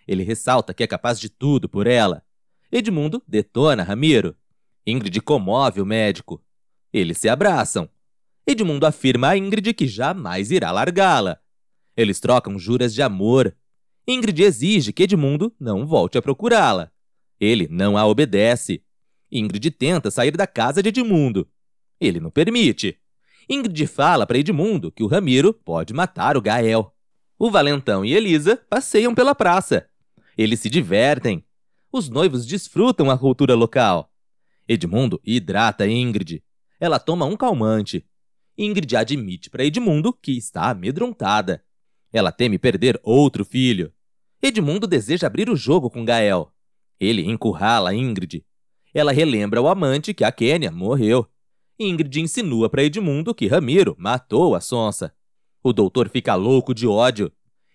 Ele ressalta que é capaz de tudo por ela Edmundo detona Ramiro. Ingrid comove o médico. Eles se abraçam. Edmundo afirma a Ingrid que jamais irá largá-la. Eles trocam juras de amor. Ingrid exige que Edmundo não volte a procurá-la. Ele não a obedece. Ingrid tenta sair da casa de Edmundo. Ele não permite. Ingrid fala para Edmundo que o Ramiro pode matar o Gael. O Valentão e Elisa passeiam pela praça. Eles se divertem os noivos desfrutam a cultura local. Edmundo hidrata Ingrid. Ela toma um calmante. Ingrid admite para Edmundo que está amedrontada. Ela teme perder outro filho. Edmundo deseja abrir o jogo com Gael. Ele encurrala Ingrid. Ela relembra ao amante que a Kênia morreu. Ingrid insinua para Edmundo que Ramiro matou a Sonsa. O doutor fica louco de ódio.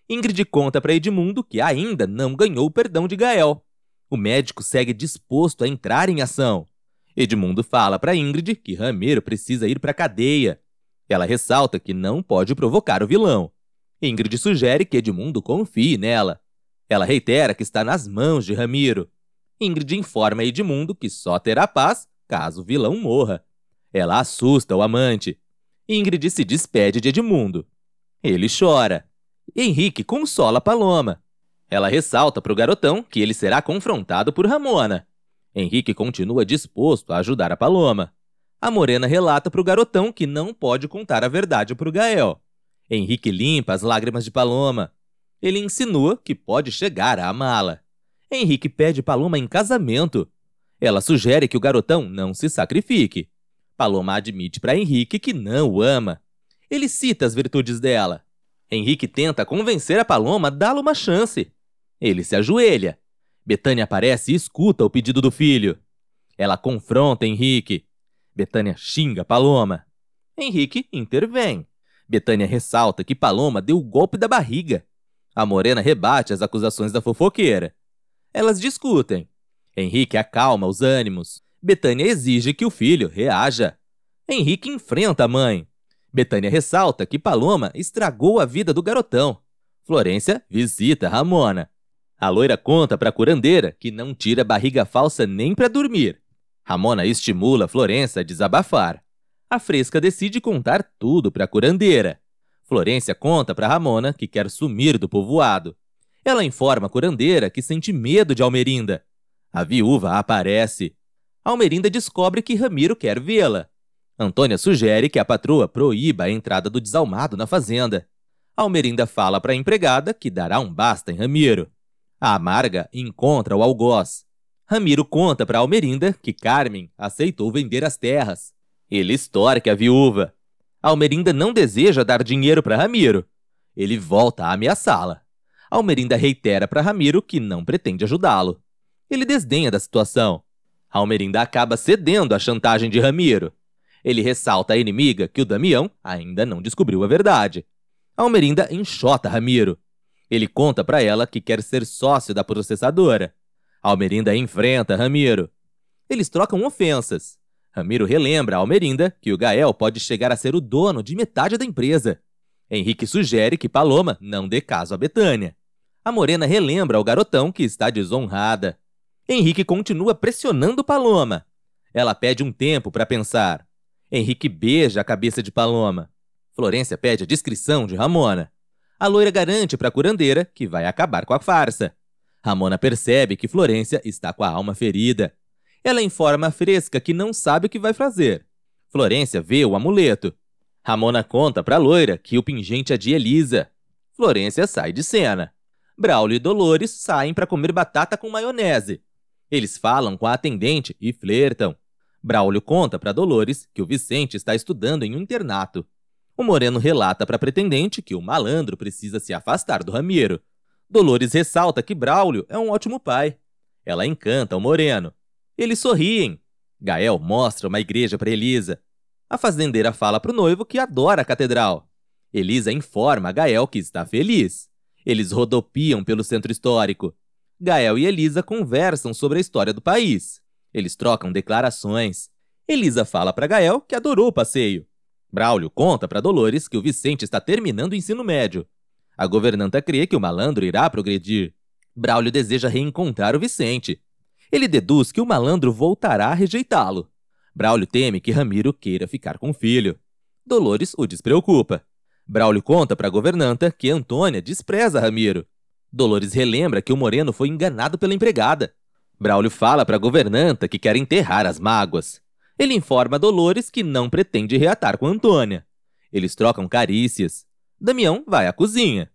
Ingrid conta para Edmundo que ainda não ganhou o perdão de Gael. O médico segue disposto a entrar em ação. Edmundo fala para Ingrid que Ramiro precisa ir para cadeia. Ela ressalta que não pode provocar o vilão. Ingrid sugere que Edmundo confie nela. Ela reitera que está nas mãos de Ramiro. Ingrid informa Edmundo que só terá paz caso o vilão morra. Ela assusta o amante. Ingrid se despede de Edmundo. Ele chora. Henrique consola Paloma. Ela ressalta para o garotão que ele será confrontado por Ramona. Henrique continua disposto a ajudar a Paloma. A morena relata para o garotão que não pode contar a verdade para o Gael. Henrique limpa as lágrimas de Paloma. Ele insinua que pode chegar a amá-la. Henrique pede Paloma em casamento. Ela sugere que o garotão não se sacrifique. Paloma admite para Henrique que não o ama. Ele cita as virtudes dela. Henrique tenta convencer a Paloma a dá-lo uma chance. Ele se ajoelha. Betânia aparece e escuta o pedido do filho. Ela confronta Henrique. Betânia xinga Paloma. Henrique intervém. Betânia ressalta que Paloma deu o golpe da barriga. A morena rebate as acusações da fofoqueira. Elas discutem. Henrique acalma os ânimos. Betânia exige que o filho reaja. Henrique enfrenta a mãe. Betânia ressalta que Paloma estragou a vida do garotão. Florência visita Ramona. A loira conta para a curandeira que não tira barriga falsa nem para dormir. Ramona estimula Florença a desabafar. A fresca decide contar tudo para a curandeira. Florência conta para Ramona que quer sumir do povoado. Ela informa a curandeira que sente medo de Almerinda. A viúva aparece. Almerinda descobre que Ramiro quer vê-la. Antônia sugere que a patroa proíba a entrada do desalmado na fazenda. Almerinda fala para a empregada que dará um basta em Ramiro. A Amarga encontra o algoz. Ramiro conta para Almerinda que Carmen aceitou vender as terras. Ele estorque a viúva. Almerinda não deseja dar dinheiro para Ramiro. Ele volta a ameaçá-la. Almerinda reitera para Ramiro que não pretende ajudá-lo. Ele desdenha da situação. Almerinda acaba cedendo à chantagem de Ramiro. Ele ressalta à inimiga que o Damião ainda não descobriu a verdade. Almerinda enxota Ramiro. Ele conta para ela que quer ser sócio da processadora. Almerinda enfrenta Ramiro. Eles trocam ofensas. Ramiro relembra a Almerinda que o Gael pode chegar a ser o dono de metade da empresa. Henrique sugere que Paloma não dê caso a Betânia. A Morena relembra ao garotão que está desonrada. Henrique continua pressionando Paloma. Ela pede um tempo para pensar. Henrique beija a cabeça de Paloma. Florência pede a descrição de Ramona a loira garante para a curandeira que vai acabar com a farsa. Ramona percebe que Florência está com a alma ferida. Ela informa a Fresca que não sabe o que vai fazer. Florência vê o amuleto. Ramona conta para a loira que o pingente é de Elisa. Florência sai de cena. Braulio e Dolores saem para comer batata com maionese. Eles falam com a atendente e flertam. Braulio conta para Dolores que o Vicente está estudando em um internato. O Moreno relata para a pretendente que o malandro precisa se afastar do Ramiro. Dolores ressalta que Braulio é um ótimo pai. Ela encanta o Moreno. Eles sorriem. Gael mostra uma igreja para Elisa. A fazendeira fala para o noivo que adora a catedral. Elisa informa a Gael que está feliz. Eles rodopiam pelo centro histórico. Gael e Elisa conversam sobre a história do país. Eles trocam declarações. Elisa fala para Gael que adorou o passeio. Braulio conta para Dolores que o Vicente está terminando o ensino médio. A governanta crê que o malandro irá progredir. Braulio deseja reencontrar o Vicente. Ele deduz que o malandro voltará a rejeitá-lo. Braulio teme que Ramiro queira ficar com o filho. Dolores o despreocupa. Braulio conta para a governanta que Antônia despreza Ramiro. Dolores relembra que o Moreno foi enganado pela empregada. Braulio fala para a governanta que quer enterrar as mágoas. Ele informa Dolores que não pretende reatar com Antônia. Eles trocam carícias. Damião vai à cozinha.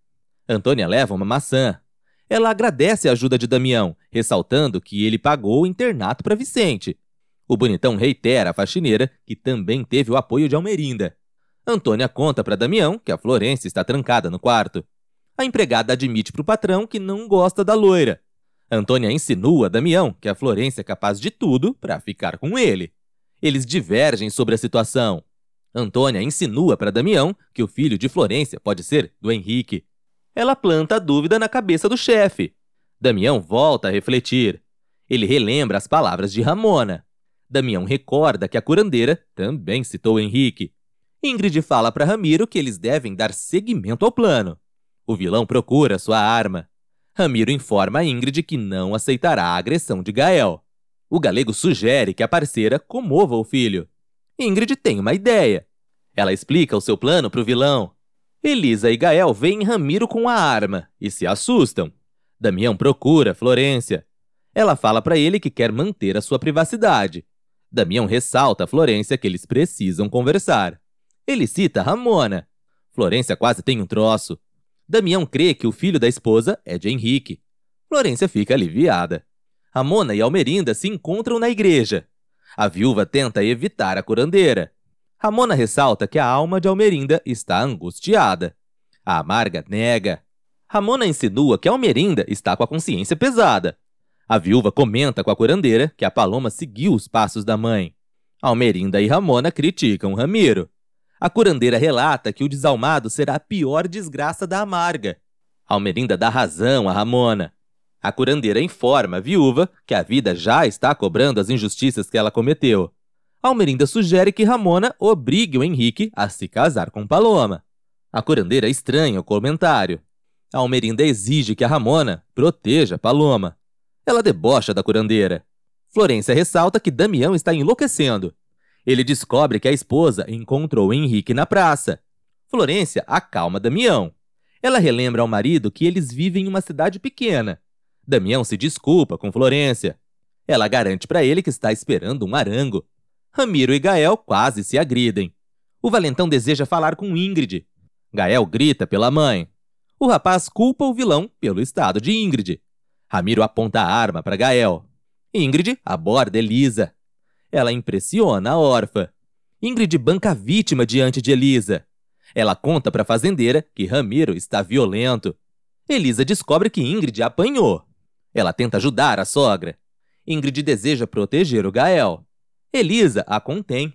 Antônia leva uma maçã. Ela agradece a ajuda de Damião, ressaltando que ele pagou o internato para Vicente. O bonitão reitera a faxineira que também teve o apoio de Almerinda. Antônia conta para Damião que a Florência está trancada no quarto. A empregada admite para o patrão que não gosta da loira. Antônia insinua a Damião que a Florência é capaz de tudo para ficar com ele eles divergem sobre a situação. Antônia insinua para Damião que o filho de Florência pode ser do Henrique. Ela planta a dúvida na cabeça do chefe. Damião volta a refletir. Ele relembra as palavras de Ramona. Damião recorda que a curandeira também citou Henrique. Ingrid fala para Ramiro que eles devem dar seguimento ao plano. O vilão procura sua arma. Ramiro informa a Ingrid que não aceitará a agressão de Gael. O galego sugere que a parceira comova o filho. Ingrid tem uma ideia. Ela explica o seu plano para o vilão. Elisa e Gael veem Ramiro com a arma e se assustam. Damião procura Florência. Ela fala para ele que quer manter a sua privacidade. Damião ressalta a Florência que eles precisam conversar. Ele cita Ramona. Florência quase tem um troço. Damião crê que o filho da esposa é de Henrique. Florência fica aliviada. Ramona e Almerinda se encontram na igreja. A viúva tenta evitar a curandeira. Ramona ressalta que a alma de Almerinda está angustiada. A amarga nega. Ramona insinua que Almerinda está com a consciência pesada. A viúva comenta com a curandeira que a Paloma seguiu os passos da mãe. Almerinda e Ramona criticam Ramiro. A curandeira relata que o desalmado será a pior desgraça da amarga. Almerinda dá razão a Ramona. A curandeira informa a viúva que a vida já está cobrando as injustiças que ela cometeu. Almerinda sugere que Ramona obrigue o Henrique a se casar com Paloma. A curandeira estranha o comentário. Almerinda exige que a Ramona proteja Paloma. Ela debocha da curandeira. Florência ressalta que Damião está enlouquecendo. Ele descobre que a esposa encontrou Henrique na praça. Florência acalma Damião. Ela relembra ao marido que eles vivem em uma cidade pequena Damião se desculpa com Florência. Ela garante para ele que está esperando um arango. Ramiro e Gael quase se agridem. O valentão deseja falar com Ingrid. Gael grita pela mãe. O rapaz culpa o vilão pelo estado de Ingrid. Ramiro aponta a arma para Gael. Ingrid aborda Elisa. Ela impressiona a órfã. Ingrid banca a vítima diante de Elisa. Ela conta para a fazendeira que Ramiro está violento. Elisa descobre que Ingrid apanhou. Ela tenta ajudar a sogra. Ingrid deseja proteger o Gael. Elisa a contém.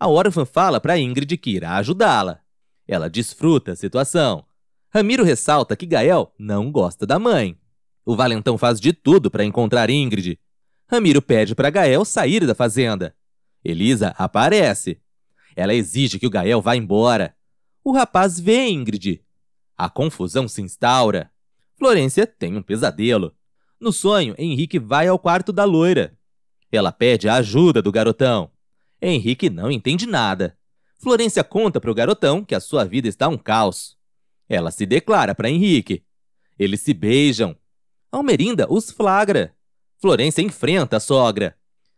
A órfã fala para Ingrid que irá ajudá-la. Ela desfruta a situação. Ramiro ressalta que Gael não gosta da mãe. O valentão faz de tudo para encontrar Ingrid. Ramiro pede para Gael sair da fazenda. Elisa aparece. Ela exige que o Gael vá embora. O rapaz vê Ingrid. A confusão se instaura. Florência tem um pesadelo. No sonho, Henrique vai ao quarto da loira. Ela pede a ajuda do garotão. Henrique não entende nada. Florência conta para o garotão que a sua vida está um caos. Ela se declara para Henrique. Eles se beijam. Almerinda os flagra. Florência enfrenta a sogra.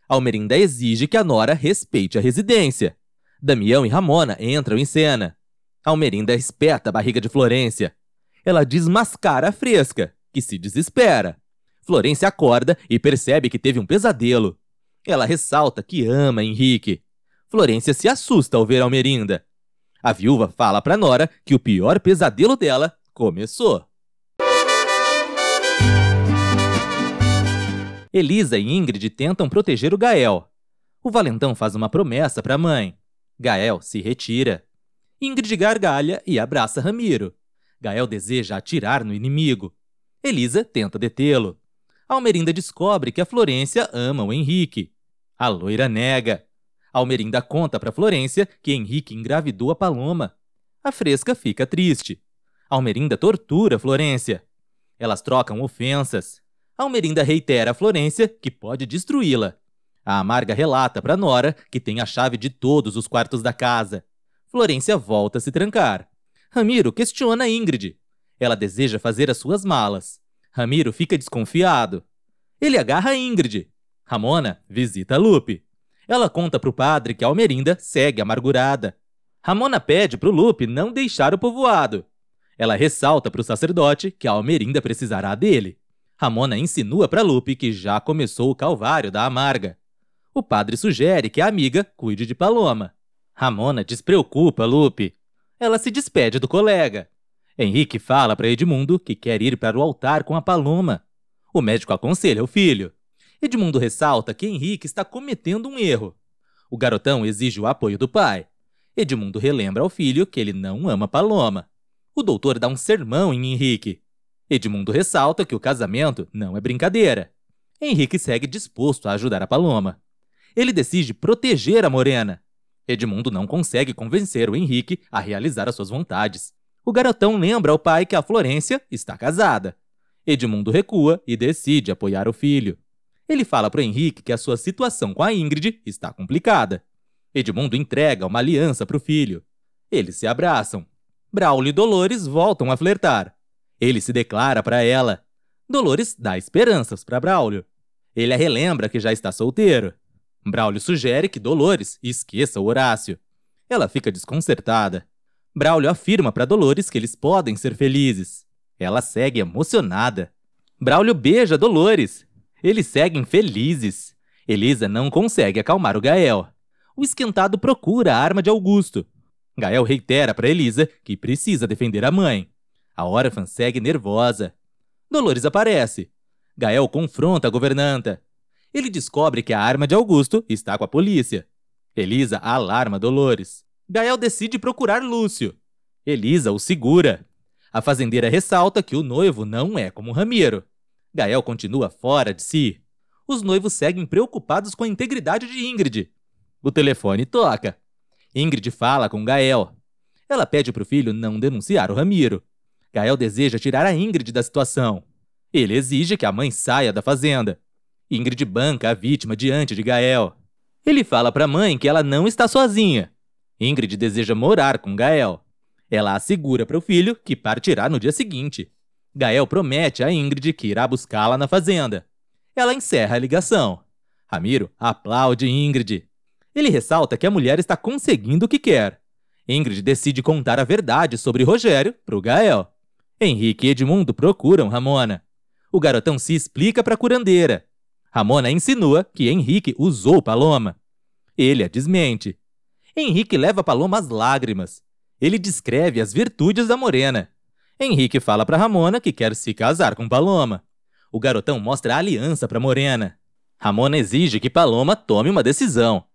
Almerinda exige que a Nora respeite a residência. Damião e Ramona entram em cena. Almerinda espeta a barriga de Florência. Ela desmascara a fresca, que se desespera. Florência acorda e percebe que teve um pesadelo. Ela ressalta que ama Henrique. Florência se assusta ao ver Almerinda. A viúva fala para Nora que o pior pesadelo dela começou. Elisa e Ingrid tentam proteger o Gael. O valentão faz uma promessa para a mãe. Gael se retira. Ingrid gargalha e abraça Ramiro. Gael deseja atirar no inimigo. Elisa tenta detê-lo. Almerinda descobre que a Florência ama o Henrique. A loira nega. Almerinda conta para Florência que Henrique engravidou a Paloma. A fresca fica triste. Almerinda tortura Florência. Elas trocam ofensas. Almerinda reitera a Florência que pode destruí-la. A amarga relata para Nora que tem a chave de todos os quartos da casa. Florência volta a se trancar. Ramiro questiona Ingrid. Ela deseja fazer as suas malas. Ramiro fica desconfiado. Ele agarra Ingrid. Ramona visita Lupe. Ela conta pro padre que Almerinda segue amargurada. Ramona pede pro Lupe não deixar o povoado. Ela ressalta pro sacerdote que Almerinda precisará dele. Ramona insinua para Lupe que já começou o calvário da amarga. O padre sugere que a amiga cuide de Paloma. Ramona despreocupa Lupe. Ela se despede do colega. Henrique fala para Edmundo que quer ir para o altar com a Paloma. O médico aconselha o filho. Edmundo ressalta que Henrique está cometendo um erro. O garotão exige o apoio do pai. Edmundo relembra ao filho que ele não ama Paloma. O doutor dá um sermão em Henrique. Edmundo ressalta que o casamento não é brincadeira. Henrique segue disposto a ajudar a Paloma. Ele decide proteger a Morena. Edmundo não consegue convencer o Henrique a realizar as suas vontades o garotão lembra ao pai que a Florência está casada. Edmundo recua e decide apoiar o filho. Ele fala para Henrique que a sua situação com a Ingrid está complicada. Edmundo entrega uma aliança para o filho. Eles se abraçam. Braulio e Dolores voltam a flertar. Ele se declara para ela. Dolores dá esperanças para Braulio. Ele a relembra que já está solteiro. Braulio sugere que Dolores esqueça o Horácio. Ela fica desconcertada. Braulio afirma para Dolores que eles podem ser felizes. Ela segue emocionada. Braulio beija Dolores. Eles seguem felizes. Elisa não consegue acalmar o Gael. O esquentado procura a arma de Augusto. Gael reitera para Elisa que precisa defender a mãe. A órfã segue nervosa. Dolores aparece. Gael confronta a governanta. Ele descobre que a arma de Augusto está com a polícia. Elisa alarma Dolores. Gael decide procurar Lúcio. Elisa o segura. A fazendeira ressalta que o noivo não é como Ramiro. Gael continua fora de si. Os noivos seguem preocupados com a integridade de Ingrid. O telefone toca. Ingrid fala com Gael. Ela pede para o filho não denunciar o Ramiro. Gael deseja tirar a Ingrid da situação. Ele exige que a mãe saia da fazenda. Ingrid banca a vítima diante de Gael. Ele fala para a mãe que ela não está sozinha, Ingrid deseja morar com Gael. Ela assegura para o filho que partirá no dia seguinte. Gael promete a Ingrid que irá buscá-la na fazenda. Ela encerra a ligação. Ramiro aplaude Ingrid. Ele ressalta que a mulher está conseguindo o que quer. Ingrid decide contar a verdade sobre Rogério para o Gael. Henrique e Edmundo procuram Ramona. O garotão se explica para a curandeira. Ramona insinua que Henrique usou Paloma. Ele a desmente. Henrique leva Paloma às lágrimas. Ele descreve as virtudes da morena. Henrique fala para Ramona que quer se casar com Paloma. O garotão mostra a aliança para Morena. Ramona exige que Paloma tome uma decisão.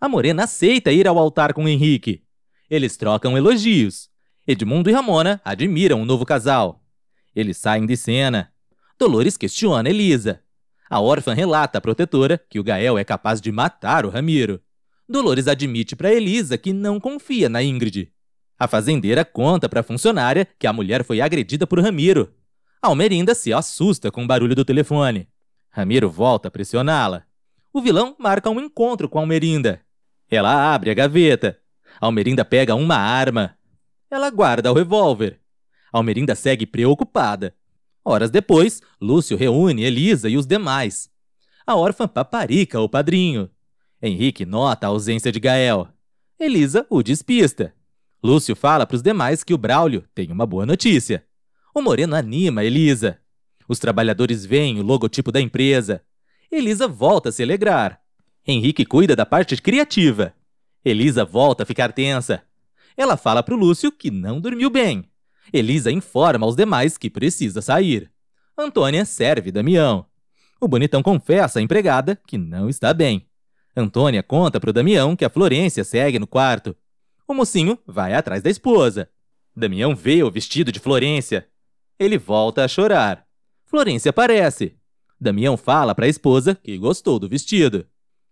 A Morena aceita ir ao altar com Henrique. Eles trocam elogios. Edmundo e Ramona admiram o novo casal. Eles saem de cena. Dolores questiona Elisa. A órfã relata à protetora que o Gael é capaz de matar o Ramiro. Dolores admite para Elisa que não confia na Ingrid. A fazendeira conta para a funcionária que a mulher foi agredida por Ramiro. Almerinda se assusta com o barulho do telefone. Ramiro volta a pressioná-la. O vilão marca um encontro com Almerinda. Ela abre a gaveta. Almerinda pega uma arma. Ela guarda o revólver. Almerinda segue preocupada. Horas depois, Lúcio reúne Elisa e os demais. A órfã paparica o padrinho. Henrique nota a ausência de Gael. Elisa o despista. Lúcio fala para os demais que o Braulio tem uma boa notícia. O Moreno anima Elisa. Os trabalhadores veem o logotipo da empresa. Elisa volta a se alegrar. Henrique cuida da parte criativa. Elisa volta a ficar tensa. Ela fala para o Lúcio que não dormiu bem. Elisa informa aos demais que precisa sair. Antônia serve Damião. O bonitão confessa à empregada que não está bem. Antônia conta para o Damião que a Florência segue no quarto. O mocinho vai atrás da esposa. Damião vê o vestido de Florência. Ele volta a chorar. Florência aparece. Damião fala para a esposa que gostou do vestido.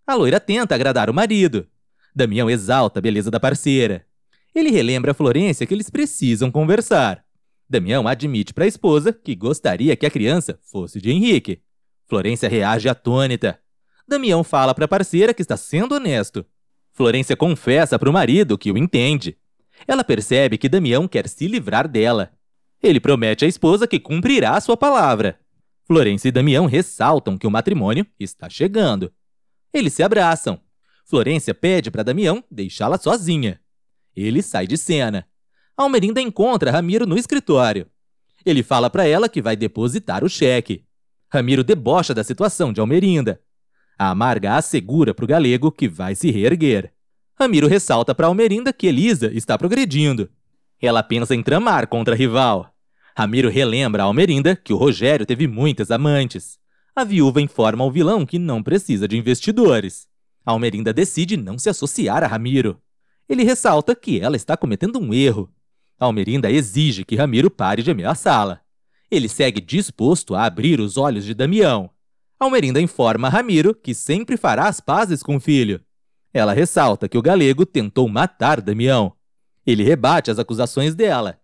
A loira tenta agradar o marido. Damião exalta a beleza da parceira. Ele relembra a Florência que eles precisam conversar. Damião admite para a esposa que gostaria que a criança fosse de Henrique. Florência reage atônita. Damião fala para a parceira que está sendo honesto. Florência confessa para o marido que o entende. Ela percebe que Damião quer se livrar dela. Ele promete à esposa que cumprirá sua palavra. Florência e Damião ressaltam que o matrimônio está chegando. Eles se abraçam. Florência pede para Damião deixá-la sozinha. Ele sai de cena. Almerinda encontra Ramiro no escritório. Ele fala para ela que vai depositar o cheque. Ramiro debocha da situação de Almerinda. A amarga assegura para o galego que vai se reerguer. Ramiro ressalta para Almerinda que Elisa está progredindo. Ela pensa em tramar contra a rival. Ramiro relembra a Almerinda que o Rogério teve muitas amantes. A viúva informa ao vilão que não precisa de investidores. A Almerinda decide não se associar a Ramiro. Ele ressalta que ela está cometendo um erro. A Almerinda exige que Ramiro pare de ameaçá-la. Ele segue disposto a abrir os olhos de Damião. Almerinda informa Ramiro que sempre fará as pazes com o filho. Ela ressalta que o galego tentou matar Damião. Ele rebate as acusações dela.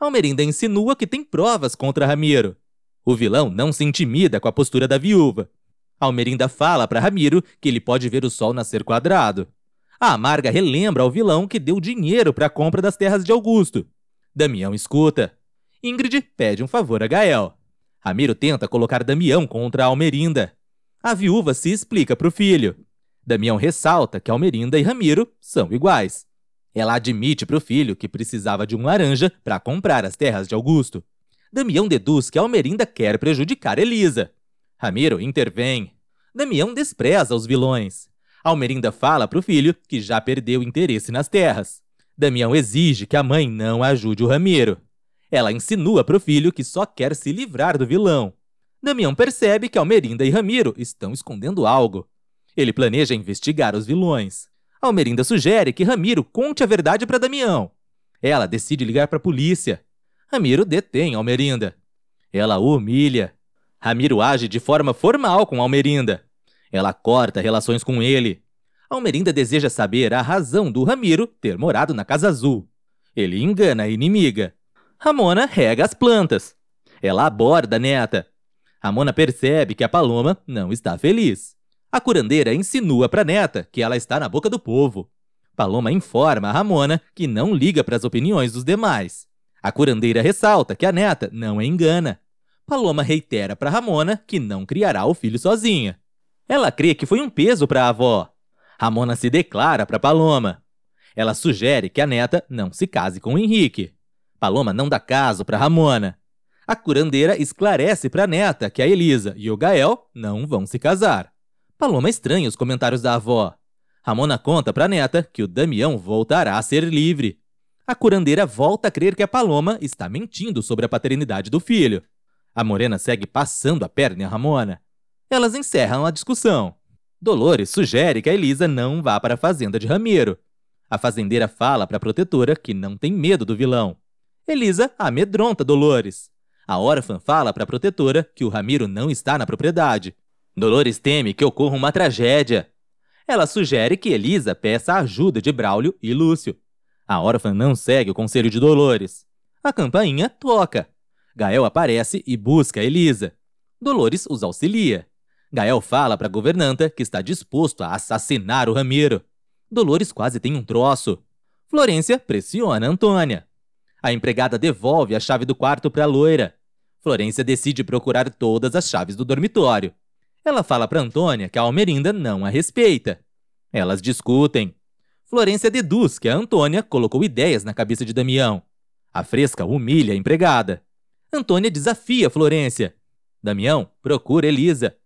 Almerinda insinua que tem provas contra Ramiro. O vilão não se intimida com a postura da viúva. Almerinda fala para Ramiro que ele pode ver o sol nascer quadrado. A Amarga relembra ao vilão que deu dinheiro para a compra das terras de Augusto. Damião escuta. Ingrid pede um favor a Gael. Ramiro tenta colocar Damião contra Almerinda. A viúva se explica para o filho. Damião ressalta que Almerinda e Ramiro são iguais. Ela admite para o filho que precisava de um laranja para comprar as terras de Augusto. Damião deduz que Almerinda quer prejudicar Elisa. Ramiro intervém. Damião despreza os vilões. Almerinda fala para o filho que já perdeu interesse nas terras. Damião exige que a mãe não ajude o Ramiro. Ela insinua para o filho que só quer se livrar do vilão. Damião percebe que Almerinda e Ramiro estão escondendo algo. Ele planeja investigar os vilões. Almerinda sugere que Ramiro conte a verdade para Damião. Ela decide ligar para a polícia. Ramiro detém Almerinda. Ela o humilha. Ramiro age de forma formal com Almerinda. Ela corta relações com ele. Almerinda deseja saber a razão do Ramiro ter morado na Casa Azul. Ele engana a inimiga. Ramona rega as plantas. Ela aborda a neta. Ramona percebe que a Paloma não está feliz. A curandeira insinua para a neta que ela está na boca do povo. Paloma informa a Ramona que não liga para as opiniões dos demais. A curandeira ressalta que a neta não engana. Paloma reitera para Ramona que não criará o filho sozinha. Ela crê que foi um peso para a avó. Ramona se declara para Paloma. Ela sugere que a neta não se case com o Henrique. Paloma não dá caso para Ramona. A curandeira esclarece para neta que a Elisa e o Gael não vão se casar. Paloma estranha os comentários da avó. Ramona conta para neta que o Damião voltará a ser livre. A curandeira volta a crer que a Paloma está mentindo sobre a paternidade do filho. A morena segue passando a perna a Ramona. Elas encerram a discussão. Dolores sugere que a Elisa não vá para a fazenda de Ramiro. A fazendeira fala para a protetora que não tem medo do vilão, Elisa amedronta Dolores. A órfã fala para a protetora que o Ramiro não está na propriedade. Dolores teme que ocorra uma tragédia. Ela sugere que Elisa peça a ajuda de Braulio e Lúcio. A órfã não segue o conselho de Dolores. A campainha toca. Gael aparece e busca Elisa. Dolores os auxilia. Gael fala para a governanta que está disposto a assassinar o Ramiro. Dolores quase tem um troço. Florência pressiona Antônia. A empregada devolve a chave do quarto para a loira. Florência decide procurar todas as chaves do dormitório. Ela fala para Antônia que a Almerinda não a respeita. Elas discutem. Florência deduz que a Antônia colocou ideias na cabeça de Damião. A fresca humilha a empregada. Antônia desafia Florência. Damião procura Elisa.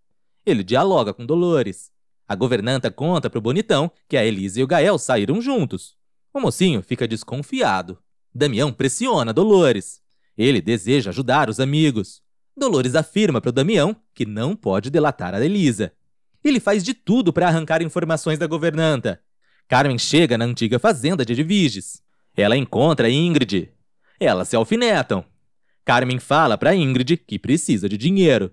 Ele dialoga com Dolores. A governanta conta para o bonitão que a Elisa e o Gael saíram juntos. O mocinho fica desconfiado. Damião pressiona Dolores. Ele deseja ajudar os amigos. Dolores afirma para o Damião que não pode delatar a Elisa. Ele faz de tudo para arrancar informações da governanta. Carmen chega na antiga fazenda de Diviges. Ela encontra Ingrid. Elas se alfinetam. Carmen fala para Ingrid que precisa de dinheiro.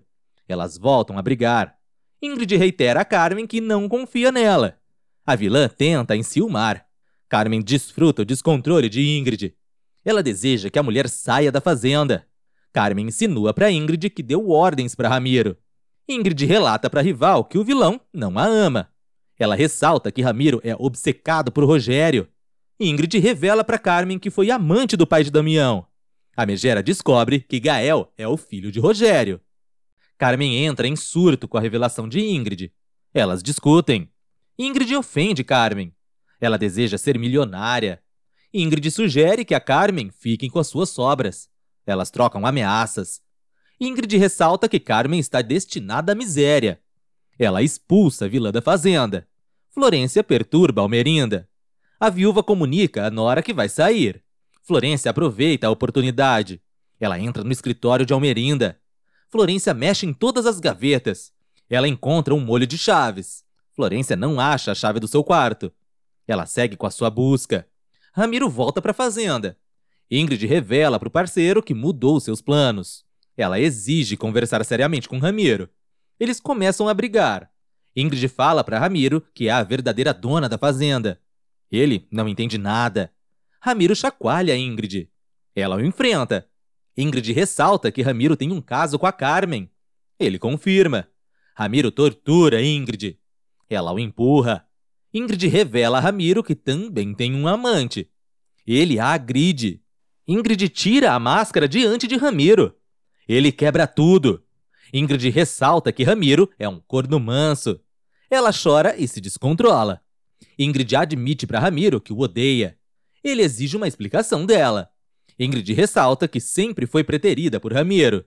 Elas voltam a brigar. Ingrid reitera a Carmen que não confia nela. A vilã tenta enciumar. Carmen desfruta o descontrole de Ingrid. Ela deseja que a mulher saia da fazenda. Carmen insinua para Ingrid que deu ordens para Ramiro. Ingrid relata para rival que o vilão não a ama. Ela ressalta que Ramiro é obcecado por Rogério. Ingrid revela para Carmen que foi amante do pai de Damião. A megera descobre que Gael é o filho de Rogério. Carmen entra em surto com a revelação de Ingrid. Elas discutem. Ingrid ofende Carmen. Ela deseja ser milionária. Ingrid sugere que a Carmen fiquem com as suas sobras. Elas trocam ameaças. Ingrid ressalta que Carmen está destinada à miséria. Ela expulsa a vilã da fazenda. Florência perturba Almerinda. A viúva comunica a Nora que vai sair. Florência aproveita a oportunidade. Ela entra no escritório de Almerinda. Florência mexe em todas as gavetas. Ela encontra um molho de chaves. Florência não acha a chave do seu quarto. Ela segue com a sua busca. Ramiro volta para a fazenda. Ingrid revela para o parceiro que mudou seus planos. Ela exige conversar seriamente com Ramiro. Eles começam a brigar. Ingrid fala para Ramiro que é a verdadeira dona da fazenda. Ele não entende nada. Ramiro chacoalha Ingrid. Ela o enfrenta. Ingrid ressalta que Ramiro tem um caso com a Carmen. Ele confirma. Ramiro tortura Ingrid. Ela o empurra. Ingrid revela a Ramiro que também tem um amante. Ele a agride. Ingrid tira a máscara diante de Ramiro. Ele quebra tudo. Ingrid ressalta que Ramiro é um corno manso. Ela chora e se descontrola. Ingrid admite para Ramiro que o odeia. Ele exige uma explicação dela. Ingrid ressalta que sempre foi preterida por Ramiro.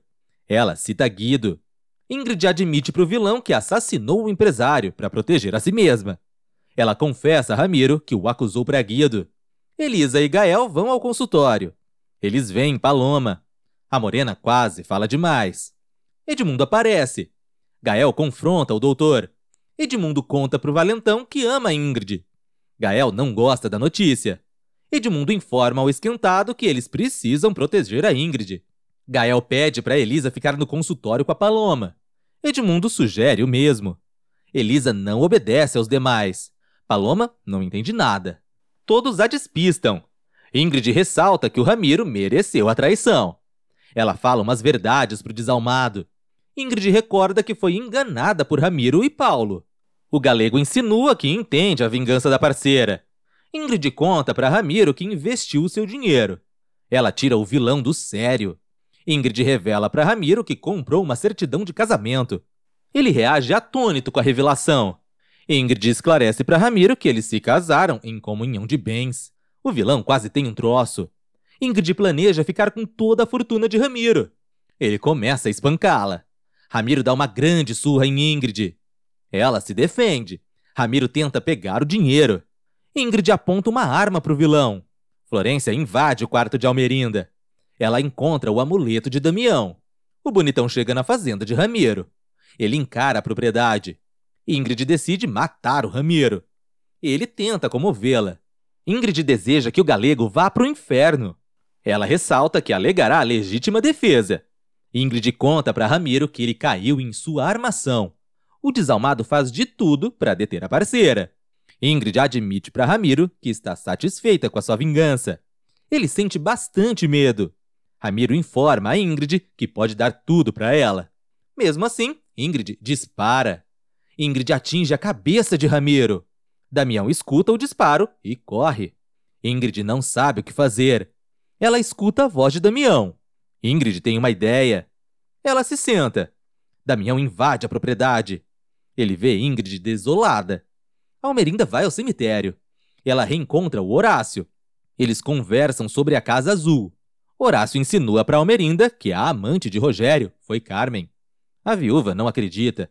Ela cita Guido. Ingrid admite para o vilão que assassinou o empresário para proteger a si mesma. Ela confessa a Ramiro que o acusou Guido. Elisa e Gael vão ao consultório. Eles veem Paloma. A morena quase fala demais. Edmundo aparece. Gael confronta o doutor. Edmundo conta pro Valentão que ama Ingrid. Gael não gosta da notícia. Edmundo informa ao esquentado que eles precisam proteger a Ingrid. Gael pede para Elisa ficar no consultório com a Paloma. Edmundo sugere o mesmo. Elisa não obedece aos demais. Paloma não entende nada. Todos a despistam. Ingrid ressalta que o Ramiro mereceu a traição. Ela fala umas verdades pro desalmado. Ingrid recorda que foi enganada por Ramiro e Paulo. O galego insinua que entende a vingança da parceira. Ingrid conta para Ramiro que investiu o seu dinheiro. Ela tira o vilão do sério. Ingrid revela para Ramiro que comprou uma certidão de casamento. Ele reage atônito com a revelação. Ingrid esclarece para Ramiro que eles se casaram em comunhão de bens. O vilão quase tem um troço. Ingrid planeja ficar com toda a fortuna de Ramiro. Ele começa a espancá-la. Ramiro dá uma grande surra em Ingrid. Ela se defende. Ramiro tenta pegar o dinheiro. Ingrid aponta uma arma para o vilão. Florência invade o quarto de Almerinda. Ela encontra o amuleto de Damião. O bonitão chega na fazenda de Ramiro. Ele encara a propriedade. Ingrid decide matar o Ramiro. Ele tenta comovê-la. Ingrid deseja que o galego vá para o inferno. Ela ressalta que alegará legítima defesa. Ingrid conta para Ramiro que ele caiu em sua armação. O desalmado faz de tudo para deter a parceira. Ingrid admite para Ramiro que está satisfeita com a sua vingança. Ele sente bastante medo. Ramiro informa a Ingrid que pode dar tudo para ela. Mesmo assim, Ingrid dispara. Ingrid atinge a cabeça de Ramiro. Damião escuta o disparo e corre. Ingrid não sabe o que fazer. Ela escuta a voz de Damião. Ingrid tem uma ideia. Ela se senta. Damião invade a propriedade. Ele vê Ingrid desolada. Almerinda vai ao cemitério. Ela reencontra o Horácio. Eles conversam sobre a Casa Azul. Horácio insinua para Almerinda que a amante de Rogério foi Carmen. A viúva não acredita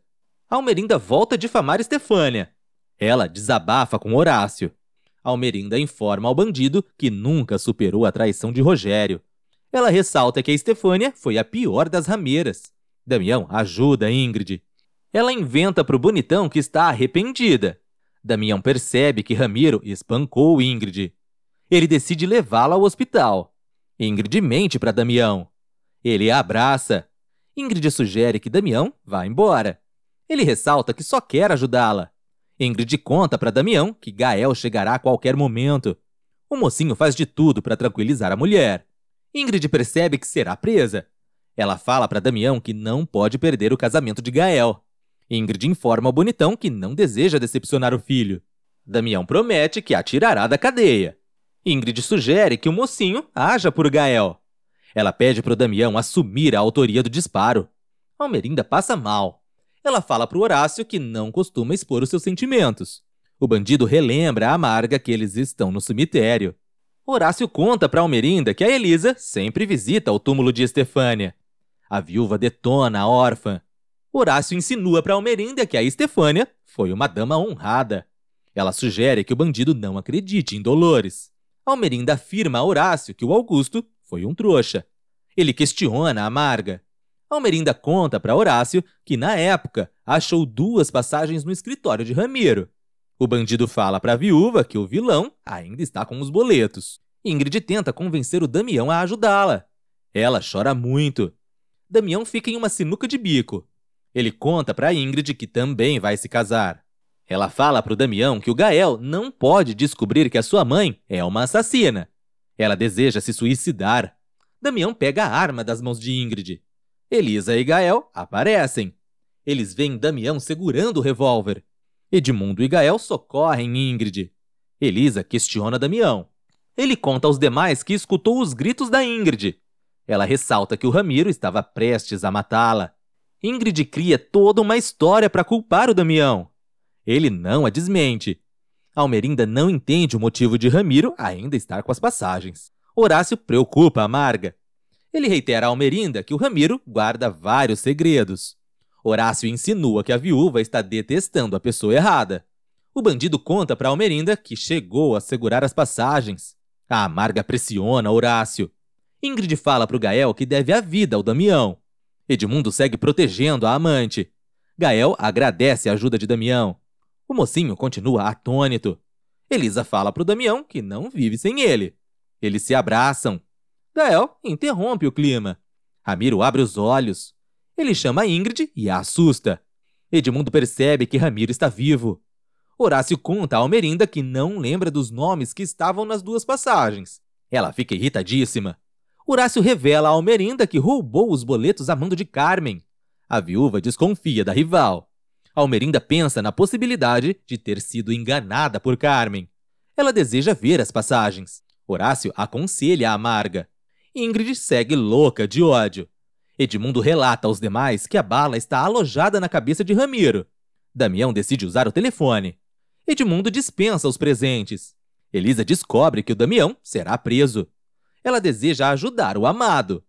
Almerinda volta a difamar Estefânia. Ela desabafa com Horácio. Almerinda informa ao bandido que nunca superou a traição de Rogério. Ela ressalta que a Estefânia foi a pior das rameiras. Damião ajuda Ingrid. Ela inventa pro bonitão que está arrependida. Damião percebe que Ramiro espancou Ingrid. Ele decide levá-la ao hospital. Ingrid mente para Damião. Ele a abraça. Ingrid sugere que Damião vá embora. Ele ressalta que só quer ajudá-la. Ingrid conta para Damião que Gael chegará a qualquer momento. O mocinho faz de tudo para tranquilizar a mulher. Ingrid percebe que será presa. Ela fala para Damião que não pode perder o casamento de Gael. Ingrid informa o bonitão que não deseja decepcionar o filho. Damião promete que a tirará da cadeia. Ingrid sugere que o mocinho haja por Gael. Ela pede para Damião assumir a autoria do disparo. Almerinda passa mal ela fala para Horácio que não costuma expor os seus sentimentos. O bandido relembra a amarga que eles estão no cemitério. Horácio conta para Almerinda que a Elisa sempre visita o túmulo de Estefânia. A viúva detona a órfã. Horácio insinua para Almerinda que a Estefânia foi uma dama honrada. Ela sugere que o bandido não acredite em Dolores. Almerinda afirma a Horácio que o Augusto foi um trouxa. Ele questiona a Amarga. Almerinda conta para Horácio que, na época, achou duas passagens no escritório de Ramiro. O bandido fala para a viúva que o vilão ainda está com os boletos. Ingrid tenta convencer o Damião a ajudá-la. Ela chora muito. Damião fica em uma sinuca de bico. Ele conta para Ingrid que também vai se casar. Ela fala para o Damião que o Gael não pode descobrir que a sua mãe é uma assassina. Ela deseja se suicidar. Damião pega a arma das mãos de Ingrid. Elisa e Gael aparecem. Eles veem Damião segurando o revólver. Edmundo e Gael socorrem Ingrid. Elisa questiona Damião. Ele conta aos demais que escutou os gritos da Ingrid. Ela ressalta que o Ramiro estava prestes a matá-la. Ingrid cria toda uma história para culpar o Damião. Ele não a desmente. Almerinda não entende o motivo de Ramiro ainda estar com as passagens. Horácio preocupa a Marga ele reitera a Almerinda que o Ramiro guarda vários segredos. Horácio insinua que a viúva está detestando a pessoa errada. O bandido conta para Almerinda que chegou a segurar as passagens. A amarga pressiona Horácio. Ingrid fala para o Gael que deve a vida ao Damião. Edmundo segue protegendo a amante. Gael agradece a ajuda de Damião. O mocinho continua atônito. Elisa fala para o Damião que não vive sem ele. Eles se abraçam. Gael interrompe o clima. Ramiro abre os olhos. Ele chama Ingrid e a assusta. Edmundo percebe que Ramiro está vivo. Horácio conta a Almerinda que não lembra dos nomes que estavam nas duas passagens. Ela fica irritadíssima. Horácio revela a Almerinda que roubou os boletos a mando de Carmen. A viúva desconfia da rival. Almerinda pensa na possibilidade de ter sido enganada por Carmen. Ela deseja ver as passagens. Horácio aconselha a Amarga. Ingrid segue louca de ódio. Edmundo relata aos demais que a bala está alojada na cabeça de Ramiro. Damião decide usar o telefone. Edmundo dispensa os presentes. Elisa descobre que o Damião será preso. Ela deseja ajudar o amado.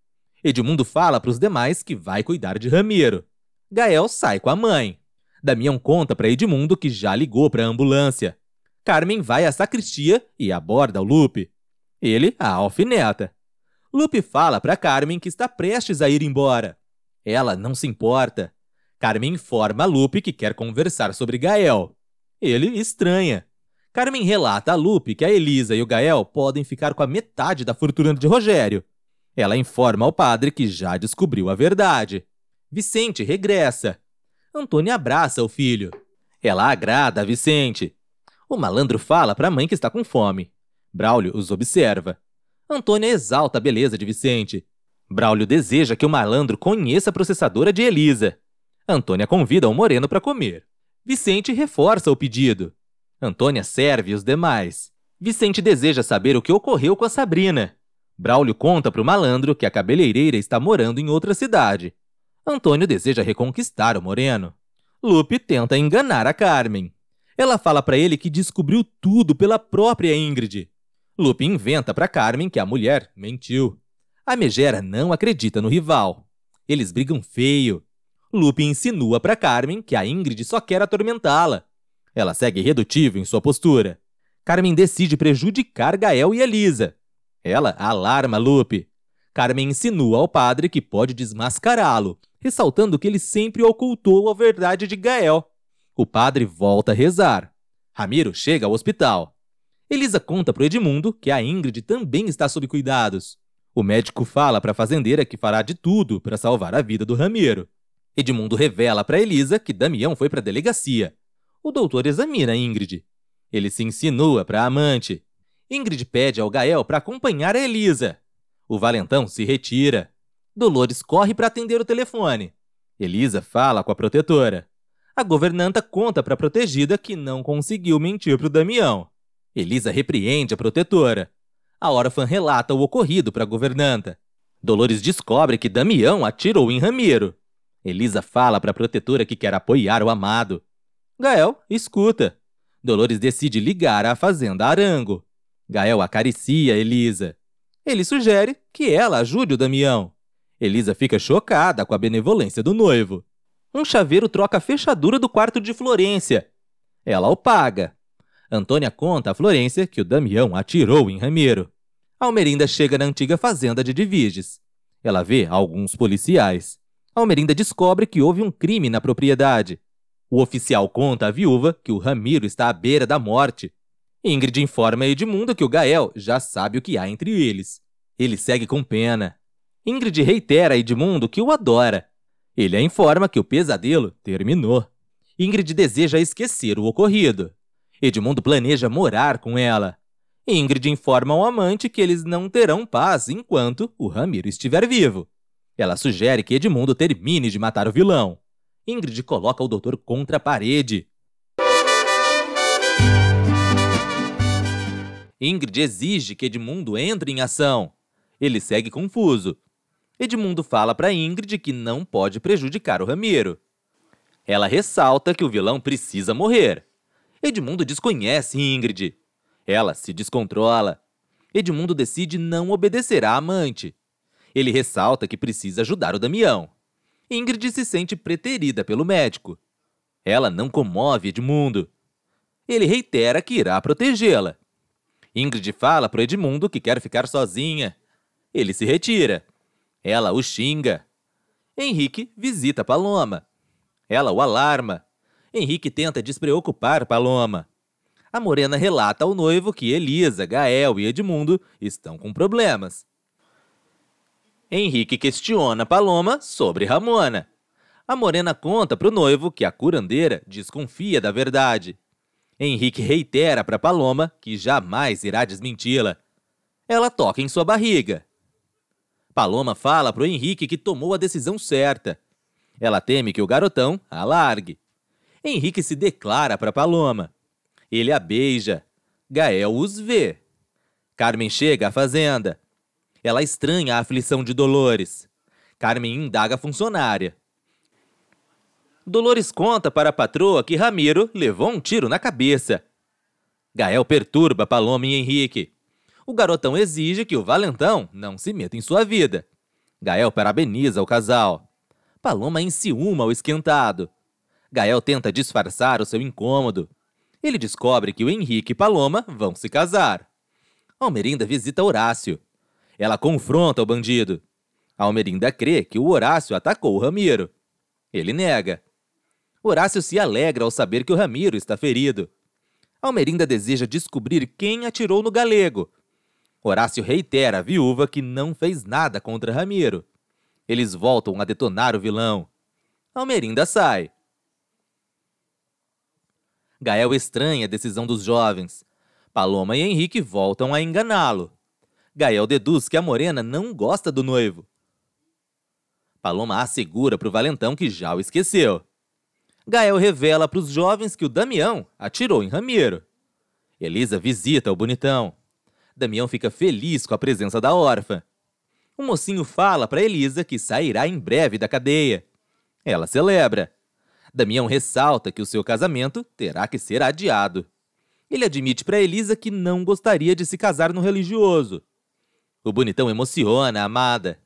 Edmundo fala para os demais que vai cuidar de Ramiro. Gael sai com a mãe. Damião conta para Edmundo que já ligou para a ambulância. Carmen vai à sacristia e aborda o Lupe. Ele a alfineta. Lupe fala para Carmen que está prestes a ir embora. Ela não se importa. Carmen informa a Lupe que quer conversar sobre Gael. Ele estranha. Carmen relata a Lupe que a Elisa e o Gael podem ficar com a metade da fortuna de Rogério. Ela informa ao padre que já descobriu a verdade. Vicente regressa. Antônia abraça o filho. Ela agrada a Vicente. O malandro fala para a mãe que está com fome. Braulio os observa. Antônia exalta a beleza de Vicente. Braulio deseja que o malandro conheça a processadora de Elisa. Antônia convida o moreno para comer. Vicente reforça o pedido. Antônia serve os demais. Vicente deseja saber o que ocorreu com a Sabrina. Braulio conta para o malandro que a cabeleireira está morando em outra cidade. Antônio deseja reconquistar o moreno. Lupe tenta enganar a Carmen. Ela fala para ele que descobriu tudo pela própria Ingrid. Lupin inventa para Carmen que a mulher mentiu. A megera não acredita no rival. Eles brigam feio. Lupin insinua para Carmen que a Ingrid só quer atormentá-la. Ela segue irredutível em sua postura. Carmen decide prejudicar Gael e Elisa. Ela alarma Lupe. Carmen insinua ao padre que pode desmascará-lo, ressaltando que ele sempre ocultou a verdade de Gael. O padre volta a rezar. Ramiro chega ao hospital. Elisa conta pro Edmundo que a Ingrid também está sob cuidados. O médico fala para a fazendeira que fará de tudo para salvar a vida do Ramiro. Edmundo revela para Elisa que Damião foi para a delegacia. O doutor examina Ingrid. Ele se insinua para a amante. Ingrid pede ao Gael para acompanhar a Elisa. O valentão se retira. Dolores corre para atender o telefone. Elisa fala com a protetora. A governanta conta para a protegida que não conseguiu mentir para o Damião. Elisa repreende a protetora. A órfã relata o ocorrido para a governanta. Dolores descobre que Damião atirou em Ramiro. Elisa fala para a protetora que quer apoiar o amado. Gael escuta. Dolores decide ligar à fazenda Arango. Gael acaricia Elisa. Ele sugere que ela ajude o Damião. Elisa fica chocada com a benevolência do noivo. Um chaveiro troca a fechadura do quarto de Florência. Ela o paga, Antônia conta a Florência que o Damião atirou em Ramiro. Almerinda chega na antiga fazenda de Diviges. Ela vê alguns policiais. Almerinda descobre que houve um crime na propriedade. O oficial conta à viúva que o Ramiro está à beira da morte. Ingrid informa Edmundo que o Gael já sabe o que há entre eles. Ele segue com pena. Ingrid reitera a Edmundo que o adora. Ele a informa que o pesadelo terminou. Ingrid deseja esquecer o ocorrido. Edmundo planeja morar com ela. Ingrid informa ao amante que eles não terão paz enquanto o Ramiro estiver vivo. Ela sugere que Edmundo termine de matar o vilão. Ingrid coloca o doutor contra a parede. Ingrid exige que Edmundo entre em ação. Ele segue confuso. Edmundo fala para Ingrid que não pode prejudicar o Ramiro. Ela ressalta que o vilão precisa morrer. Edmundo desconhece Ingrid. Ela se descontrola. Edmundo decide não obedecer à amante. Ele ressalta que precisa ajudar o Damião. Ingrid se sente preterida pelo médico. Ela não comove Edmundo. Ele reitera que irá protegê-la. Ingrid fala para Edmundo que quer ficar sozinha. Ele se retira. Ela o xinga. Henrique visita Paloma. Ela o alarma. Henrique tenta despreocupar Paloma. A morena relata ao noivo que Elisa, Gael e Edmundo estão com problemas. Henrique questiona Paloma sobre Ramona. A morena conta para o noivo que a curandeira desconfia da verdade. Henrique reitera para Paloma que jamais irá desmenti-la. Ela toca em sua barriga. Paloma fala para o Henrique que tomou a decisão certa. Ela teme que o garotão a largue. Henrique se declara para Paloma. Ele a beija. Gael os vê. Carmen chega à fazenda. Ela estranha a aflição de Dolores. Carmen indaga a funcionária. Dolores conta para a patroa que Ramiro levou um tiro na cabeça. Gael perturba Paloma e Henrique. O garotão exige que o valentão não se meta em sua vida. Gael parabeniza o casal. Paloma enciuma o esquentado. Gael tenta disfarçar o seu incômodo. Ele descobre que o Henrique e Paloma vão se casar. Almerinda visita Horácio. Ela confronta o bandido. Almerinda crê que o Horácio atacou o Ramiro. Ele nega. Horácio se alegra ao saber que o Ramiro está ferido. Almerinda deseja descobrir quem atirou no galego. Horácio reitera à viúva que não fez nada contra Ramiro. Eles voltam a detonar o vilão. Almerinda sai. Gael estranha a decisão dos jovens. Paloma e Henrique voltam a enganá-lo. Gael deduz que a morena não gosta do noivo. Paloma assegura para o valentão que já o esqueceu. Gael revela para os jovens que o Damião atirou em Ramiro. Elisa visita o bonitão. Damião fica feliz com a presença da órfã. O mocinho fala para Elisa que sairá em breve da cadeia. Ela celebra. Damião ressalta que o seu casamento terá que ser adiado. Ele admite para Elisa que não gostaria de se casar no religioso. O bonitão emociona a amada.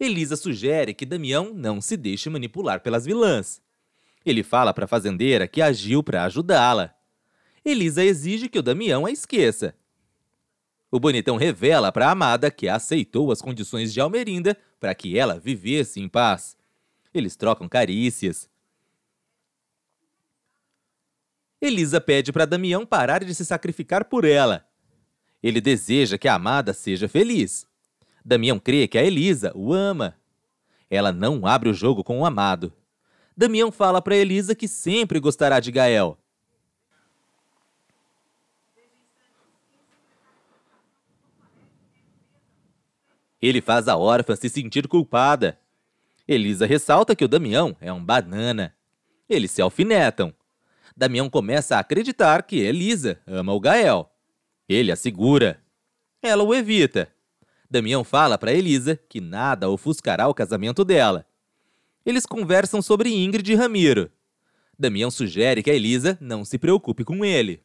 Elisa sugere que Damião não se deixe manipular pelas vilãs. Ele fala para a fazendeira que agiu para ajudá-la. Elisa exige que o Damião a esqueça. O bonitão revela para Amada que aceitou as condições de Almerinda para que ela vivesse em paz. Eles trocam carícias. Elisa pede para Damião parar de se sacrificar por ela. Ele deseja que a amada seja feliz. Damião crê que a Elisa o ama. Ela não abre o jogo com o amado. Damião fala para Elisa que sempre gostará de Gael. Ele faz a órfã se sentir culpada. Elisa ressalta que o Damião é um banana. Eles se alfinetam. Damião começa a acreditar que Elisa ama o Gael. Ele a segura. Ela o evita. Damião fala para Elisa que nada ofuscará o casamento dela. Eles conversam sobre Ingrid e Ramiro. Damião sugere que a Elisa não se preocupe com ele.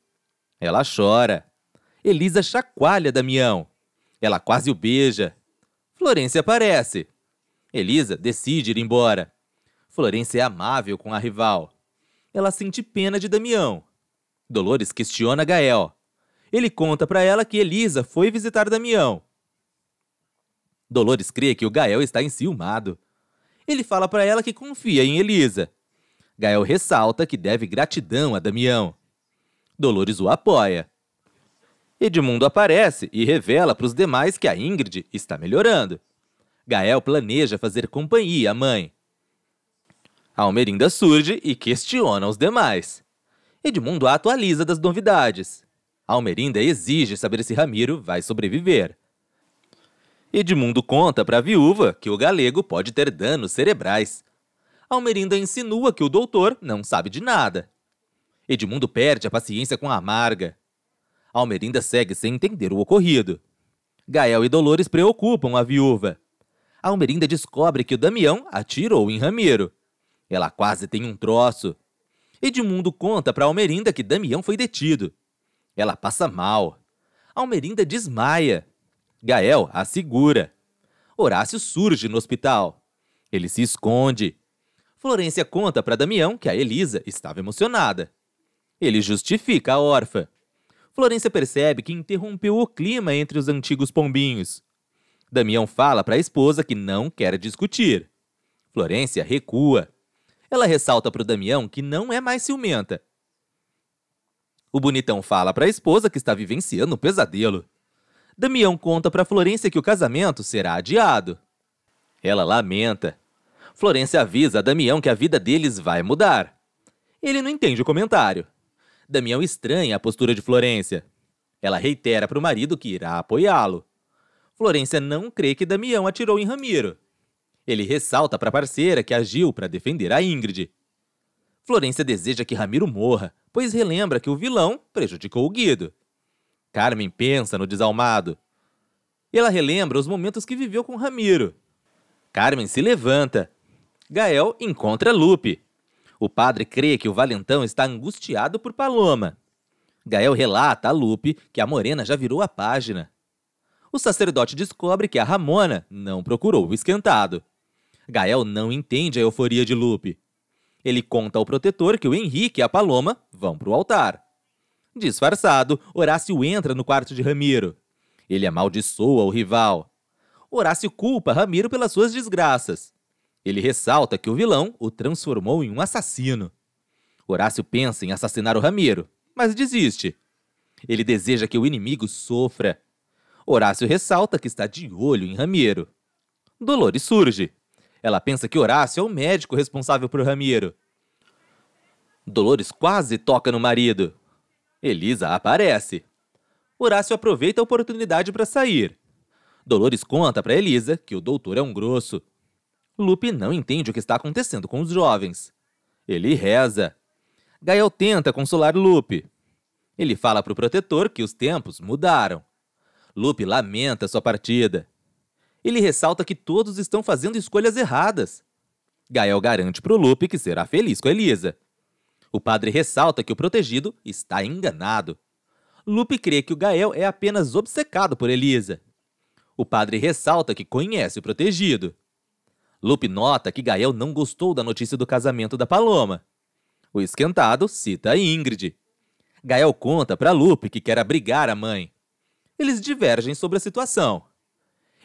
Ela chora. Elisa chacoalha Damião. Ela quase o beija. Florência aparece. Elisa decide ir embora. Florência é amável com a rival ela sente pena de Damião. Dolores questiona Gael. Ele conta para ela que Elisa foi visitar Damião. Dolores crê que o Gael está enciumado. Ele fala para ela que confia em Elisa. Gael ressalta que deve gratidão a Damião. Dolores o apoia. Edmundo aparece e revela para os demais que a Ingrid está melhorando. Gael planeja fazer companhia à mãe. Almerinda surge e questiona os demais. Edmundo atualiza das novidades. Almerinda exige saber se Ramiro vai sobreviver. Edmundo conta para a viúva que o galego pode ter danos cerebrais. Almerinda insinua que o doutor não sabe de nada. Edmundo perde a paciência com a amarga. Almerinda segue sem entender o ocorrido. Gael e Dolores preocupam a viúva. Almerinda descobre que o Damião atirou em Ramiro. Ela quase tem um troço. Edmundo conta para Almerinda que Damião foi detido. Ela passa mal. Almerinda desmaia. Gael a segura. Horácio surge no hospital. Ele se esconde. Florência conta para Damião que a Elisa estava emocionada. Ele justifica a órfã. Florência percebe que interrompeu o clima entre os antigos pombinhos. Damião fala para a esposa que não quer discutir. Florência recua. Ela ressalta para o Damião que não é mais ciumenta. O bonitão fala para a esposa que está vivenciando um pesadelo. Damião conta para Florência que o casamento será adiado. Ela lamenta. Florência avisa a Damião que a vida deles vai mudar. Ele não entende o comentário. Damião estranha a postura de Florência. Ela reitera para o marido que irá apoiá-lo. Florência não crê que Damião atirou em Ramiro. Ele ressalta para a parceira que agiu para defender a Ingrid. Florência deseja que Ramiro morra, pois relembra que o vilão prejudicou o Guido. Carmen pensa no desalmado. Ela relembra os momentos que viveu com Ramiro. Carmen se levanta. Gael encontra Lupe. O padre crê que o valentão está angustiado por Paloma. Gael relata a Lupe que a morena já virou a página. O sacerdote descobre que a Ramona não procurou o esquentado. Gael não entende a euforia de Lupe. Ele conta ao protetor que o Henrique e a Paloma vão para o altar. Disfarçado, Horácio entra no quarto de Ramiro. Ele amaldiçoa o rival. Horácio culpa Ramiro pelas suas desgraças. Ele ressalta que o vilão o transformou em um assassino. Horácio pensa em assassinar o Ramiro, mas desiste. Ele deseja que o inimigo sofra. Horácio ressalta que está de olho em Ramiro. Dolores surge. Ela pensa que Horácio é o médico responsável por Ramiro. Dolores quase toca no marido. Elisa aparece. Horácio aproveita a oportunidade para sair. Dolores conta para Elisa que o doutor é um grosso. Lupe não entende o que está acontecendo com os jovens. Ele reza. Gael tenta consolar Lupe. Ele fala para o protetor que os tempos mudaram. Lupe lamenta sua partida ele ressalta que todos estão fazendo escolhas erradas. Gael garante para o Lupe que será feliz com Elisa. O padre ressalta que o protegido está enganado. Lupe crê que o Gael é apenas obcecado por Elisa. O padre ressalta que conhece o protegido. Lupe nota que Gael não gostou da notícia do casamento da Paloma. O esquentado cita Ingrid. Gael conta para Lupe que quer abrigar a mãe. Eles divergem sobre a situação.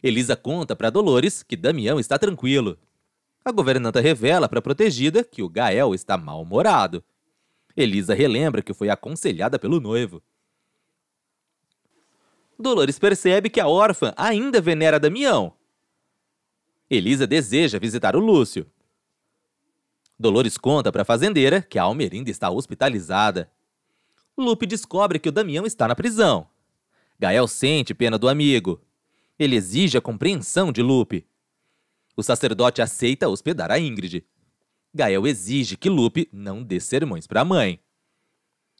Elisa conta para Dolores que Damião está tranquilo. A governanta revela para a protegida que o Gael está mal-humorado. Elisa relembra que foi aconselhada pelo noivo. Dolores percebe que a órfã ainda venera Damião. Elisa deseja visitar o Lúcio. Dolores conta para a fazendeira que a Almerinda está hospitalizada. Lupe descobre que o Damião está na prisão. Gael sente pena do amigo, ele exige a compreensão de Lupe. O sacerdote aceita hospedar a Ingrid. Gael exige que Lupe não dê sermões para a mãe.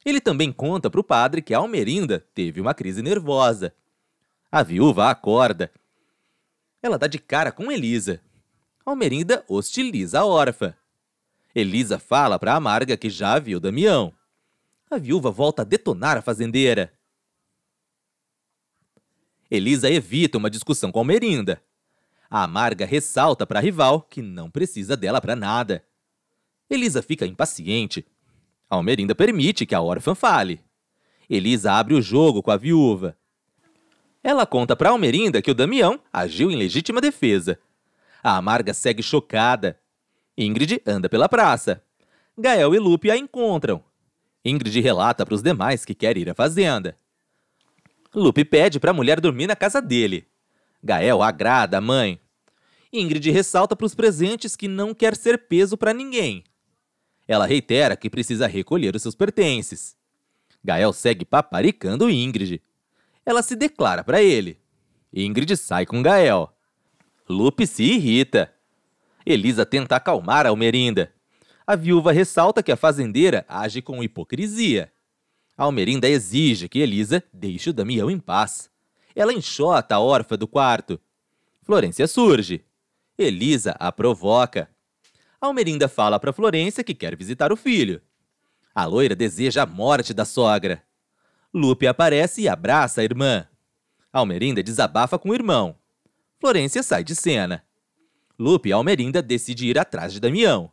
Ele também conta para o padre que a Almerinda teve uma crise nervosa. A viúva acorda. Ela dá de cara com Elisa. Almerinda hostiliza a órfã. Elisa fala para a Amarga que já viu Damião. A viúva volta a detonar a fazendeira. Elisa evita uma discussão com Almerinda. A Amarga ressalta para a rival que não precisa dela para nada. Elisa fica impaciente. Almerinda permite que a órfã fale. Elisa abre o jogo com a viúva. Ela conta para Almerinda que o Damião agiu em legítima defesa. A Amarga segue chocada. Ingrid anda pela praça. Gael e Lupe a encontram. Ingrid relata para os demais que quer ir à fazenda. Lupe pede para a mulher dormir na casa dele. Gael agrada a mãe. Ingrid ressalta para os presentes que não quer ser peso para ninguém. Ela reitera que precisa recolher os seus pertences. Gael segue paparicando Ingrid. Ela se declara para ele. Ingrid sai com Gael. Lupe se irrita. Elisa tenta acalmar a Almerinda. A viúva ressalta que a fazendeira age com hipocrisia. Almerinda exige que Elisa deixe o Damião em paz. Ela enxota a órfã do quarto. Florência surge. Elisa a provoca. Almerinda fala para Florência que quer visitar o filho. A loira deseja a morte da sogra. Lupe aparece e abraça a irmã. Almerinda desabafa com o irmão. Florência sai de cena. Lupe e Almerinda decidem ir atrás de Damião.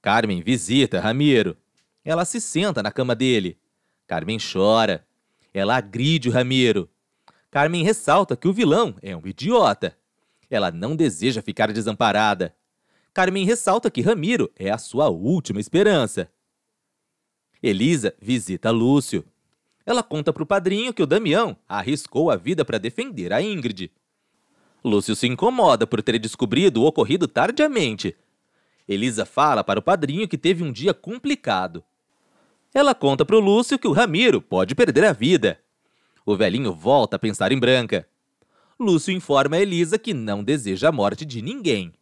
Carmen visita Ramiro. Ela se senta na cama dele. Carmen chora. Ela agride o Ramiro. Carmen ressalta que o vilão é um idiota. Ela não deseja ficar desamparada. Carmen ressalta que Ramiro é a sua última esperança. Elisa visita Lúcio. Ela conta para o padrinho que o Damião arriscou a vida para defender a Ingrid. Lúcio se incomoda por ter descobrido o ocorrido tardiamente. Elisa fala para o padrinho que teve um dia complicado ela conta pro Lúcio que o Ramiro pode perder a vida. O velhinho volta a pensar em Branca. Lúcio informa a Elisa que não deseja a morte de ninguém.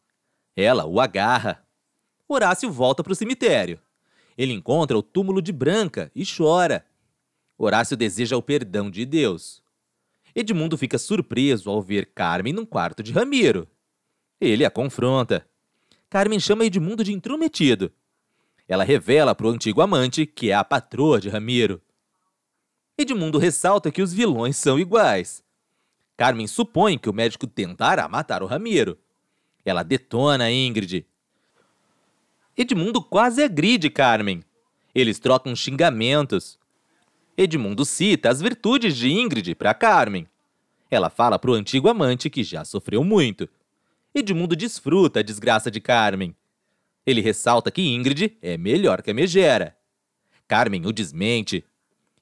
Ela o agarra. Horácio volta para o cemitério. Ele encontra o túmulo de Branca e chora. Horácio deseja o perdão de Deus. Edmundo fica surpreso ao ver Carmen num quarto de Ramiro. Ele a confronta. Carmen chama Edmundo de intrometido ela revela para o antigo amante que é a patroa de Ramiro. Edmundo ressalta que os vilões são iguais. Carmen supõe que o médico tentara matar o Ramiro. Ela detona Ingrid. Edmundo quase agride Carmen. Eles trocam xingamentos. Edmundo cita as virtudes de Ingrid para Carmen. Ela fala para o antigo amante que já sofreu muito. Edmundo desfruta a desgraça de Carmen. Ele ressalta que Ingrid é melhor que a Megera. Carmen o desmente.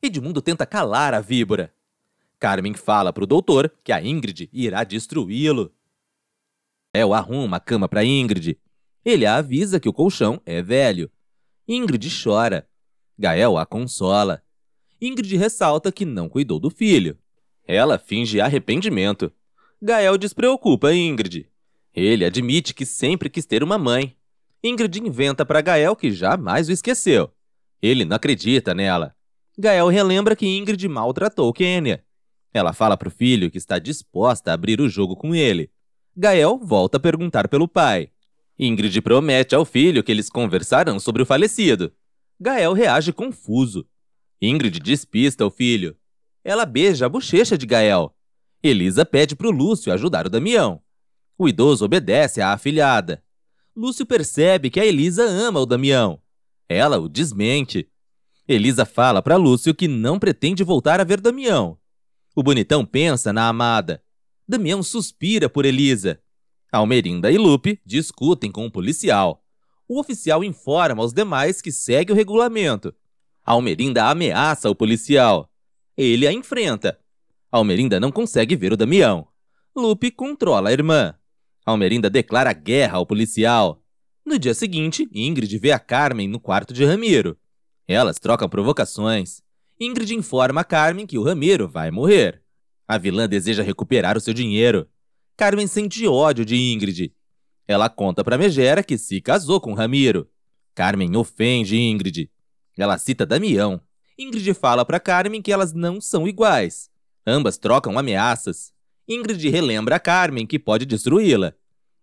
Edmundo tenta calar a víbora. Carmen fala para o doutor que a Ingrid irá destruí-lo. Gael arruma uma cama para Ingrid. Ele a avisa que o colchão é velho. Ingrid chora. Gael a consola. Ingrid ressalta que não cuidou do filho. Ela finge arrependimento. Gael despreocupa Ingrid. Ele admite que sempre quis ter uma mãe, Ingrid inventa para Gael que jamais o esqueceu. Ele não acredita nela. Gael relembra que Ingrid maltratou Kenya. Ela fala para o filho que está disposta a abrir o jogo com ele. Gael volta a perguntar pelo pai. Ingrid promete ao filho que eles conversarão sobre o falecido. Gael reage confuso. Ingrid despista o filho. Ela beija a bochecha de Gael. Elisa pede para o Lúcio ajudar o Damião. O idoso obedece à afilhada. Lúcio percebe que a Elisa ama o Damião. Ela o desmente. Elisa fala para Lúcio que não pretende voltar a ver Damião. O bonitão pensa na amada. Damião suspira por Elisa. Almerinda e Lupe discutem com o policial. O oficial informa aos demais que segue o regulamento. Almerinda ameaça o policial. Ele a enfrenta. Almerinda não consegue ver o Damião. Lupe controla a irmã. Almerinda declara guerra ao policial. No dia seguinte, Ingrid vê a Carmen no quarto de Ramiro. Elas trocam provocações. Ingrid informa a Carmen que o Ramiro vai morrer. A vilã deseja recuperar o seu dinheiro. Carmen sente ódio de Ingrid. Ela conta para Megera que se casou com Ramiro. Carmen ofende Ingrid. Ela cita Damião. Ingrid fala para Carmen que elas não são iguais. Ambas trocam ameaças. Ingrid relembra a Carmen que pode destruí-la.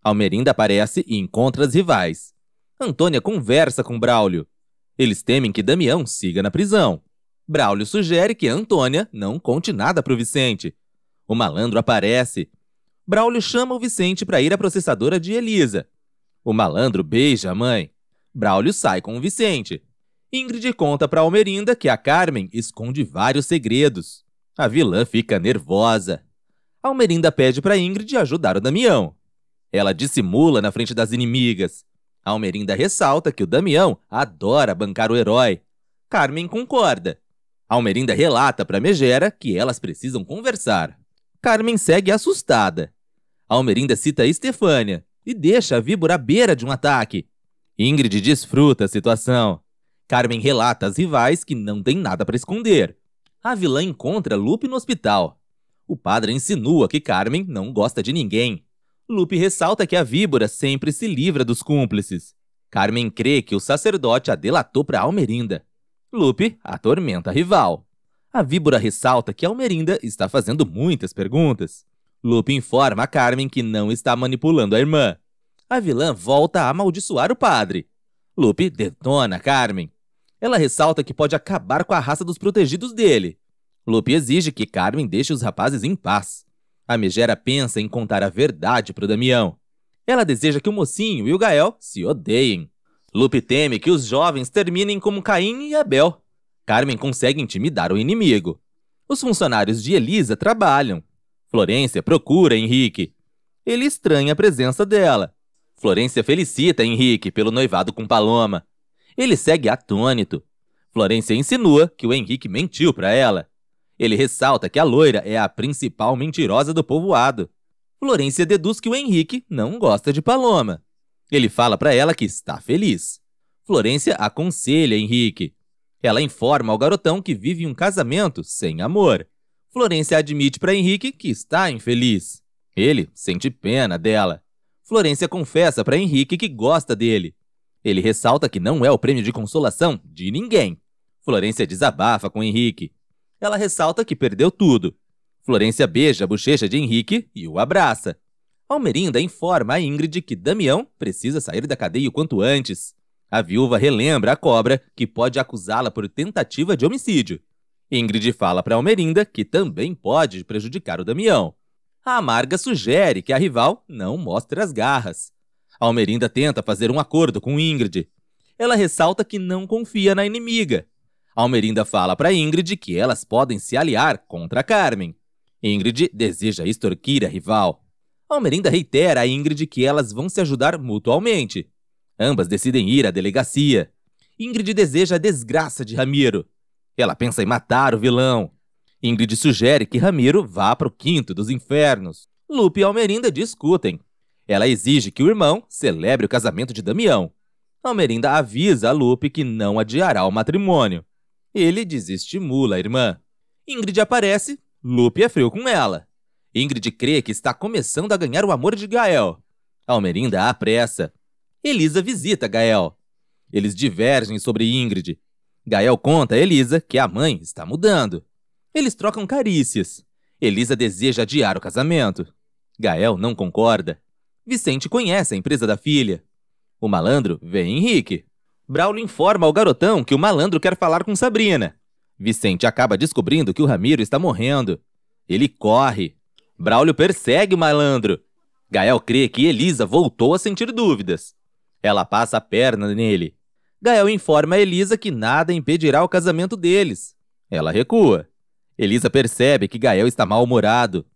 Almerinda aparece e encontra as rivais. Antônia conversa com Braulio. Eles temem que Damião siga na prisão. Braulio sugere que Antônia não conte nada para o Vicente. O malandro aparece. Braulio chama o Vicente para ir à processadora de Elisa. O malandro beija a mãe. Braulio sai com o Vicente. Ingrid conta para Almerinda que a Carmen esconde vários segredos. A vilã fica nervosa. Almerinda pede para Ingrid ajudar o Damião. Ela dissimula na frente das inimigas. Almerinda ressalta que o Damião adora bancar o herói. Carmen concorda. Almerinda relata para Megera que elas precisam conversar. Carmen segue assustada. Almerinda cita Estefânia e deixa a víbora à beira de um ataque. Ingrid desfruta a situação. Carmen relata às rivais que não tem nada para esconder. A vilã encontra Lupe no hospital o padre insinua que Carmen não gosta de ninguém. Lupe ressalta que a víbora sempre se livra dos cúmplices. Carmen crê que o sacerdote a delatou para Almerinda. Lupe atormenta a rival. A víbora ressalta que Almerinda está fazendo muitas perguntas. Lupe informa a Carmen que não está manipulando a irmã. A vilã volta a amaldiçoar o padre. Lupe detona Carmen. Ela ressalta que pode acabar com a raça dos protegidos dele. Lupe exige que Carmen deixe os rapazes em paz. A megera pensa em contar a verdade para o Damião. Ela deseja que o mocinho e o Gael se odeiem. Lupe teme que os jovens terminem como Caim e Abel. Carmen consegue intimidar o inimigo. Os funcionários de Elisa trabalham. Florência procura Henrique. Ele estranha a presença dela. Florência felicita Henrique pelo noivado com Paloma. Ele segue atônito. Florência insinua que o Henrique mentiu para ela. Ele ressalta que a loira é a principal mentirosa do povoado. Florência deduz que o Henrique não gosta de Paloma. Ele fala para ela que está feliz. Florência aconselha Henrique. Ela informa ao garotão que vive um casamento sem amor. Florência admite para Henrique que está infeliz. Ele sente pena dela. Florência confessa para Henrique que gosta dele. Ele ressalta que não é o prêmio de consolação de ninguém. Florência desabafa com Henrique ela ressalta que perdeu tudo. Florência beija a bochecha de Henrique e o abraça. Almerinda informa a Ingrid que Damião precisa sair da cadeia o quanto antes. A viúva relembra a cobra, que pode acusá-la por tentativa de homicídio. Ingrid fala para Almerinda que também pode prejudicar o Damião. A Amarga sugere que a rival não mostre as garras. Almerinda tenta fazer um acordo com Ingrid. Ela ressalta que não confia na inimiga Almerinda fala para Ingrid que elas podem se aliar contra Carmen. Ingrid deseja extorquir a rival. Almerinda reitera a Ingrid que elas vão se ajudar mutualmente. Ambas decidem ir à delegacia. Ingrid deseja a desgraça de Ramiro. Ela pensa em matar o vilão. Ingrid sugere que Ramiro vá para o quinto dos infernos. Lupe e Almerinda discutem. Ela exige que o irmão celebre o casamento de Damião. Almerinda avisa a Lupe que não adiará o matrimônio. Ele desestimula a irmã. Ingrid aparece, Lupe é frio com ela. Ingrid crê que está começando a ganhar o amor de Gael. Almerinda apressa. Elisa visita Gael. Eles divergem sobre Ingrid. Gael conta a Elisa que a mãe está mudando. Eles trocam carícias. Elisa deseja adiar o casamento. Gael não concorda. Vicente conhece a empresa da filha. O malandro vê Henrique. Braulio informa ao garotão que o malandro quer falar com Sabrina. Vicente acaba descobrindo que o Ramiro está morrendo. Ele corre. Braulio persegue o malandro. Gael crê que Elisa voltou a sentir dúvidas. Ela passa a perna nele. Gael informa a Elisa que nada impedirá o casamento deles. Ela recua. Elisa percebe que Gael está mal-humorado.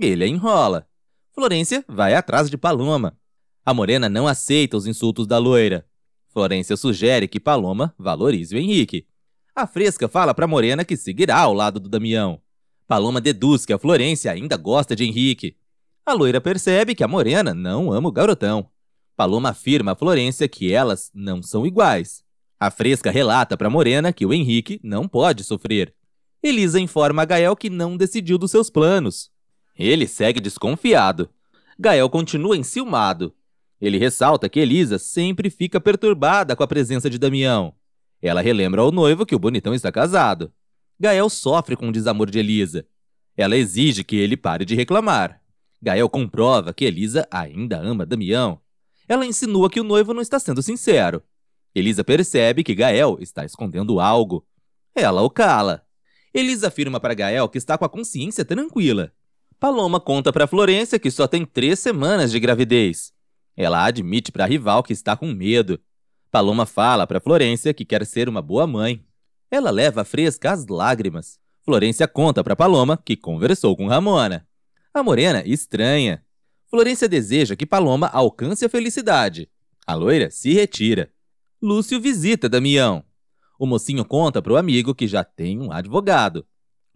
Ele a enrola. Florência vai atrás de Paloma. A morena não aceita os insultos da loira. Florência sugere que Paloma valorize o Henrique. A Fresca fala para Morena que seguirá ao lado do Damião. Paloma deduz que a Florência ainda gosta de Henrique. A loira percebe que a Morena não ama o garotão. Paloma afirma a Florência que elas não são iguais. A Fresca relata para Morena que o Henrique não pode sofrer. Elisa informa a Gael que não decidiu dos seus planos. Ele segue desconfiado. Gael continua enciumado ele ressalta que Elisa sempre fica perturbada com a presença de Damião. Ela relembra ao noivo que o bonitão está casado. Gael sofre com o desamor de Elisa. Ela exige que ele pare de reclamar. Gael comprova que Elisa ainda ama Damião. Ela insinua que o noivo não está sendo sincero. Elisa percebe que Gael está escondendo algo. Ela o cala. Elisa afirma para Gael que está com a consciência tranquila. Paloma conta para Florência que só tem três semanas de gravidez. Ela admite para rival que está com medo. Paloma fala para Florência que quer ser uma boa mãe. Ela leva fresca as lágrimas. Florência conta para Paloma que conversou com Ramona. A morena estranha. Florência deseja que Paloma alcance a felicidade. A loira se retira. Lúcio visita Damião. O mocinho conta para o amigo que já tem um advogado.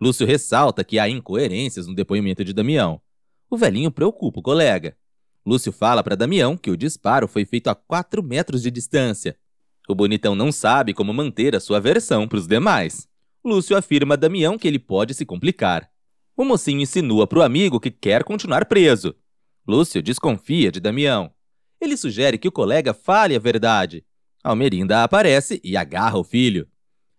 Lúcio ressalta que há incoerências no depoimento de Damião. O velhinho preocupa o colega. Lúcio fala para Damião que o disparo foi feito a 4 metros de distância. O bonitão não sabe como manter a sua versão para os demais. Lúcio afirma a Damião que ele pode se complicar. O mocinho insinua para o amigo que quer continuar preso. Lúcio desconfia de Damião. Ele sugere que o colega fale a verdade. Almerinda aparece e agarra o filho.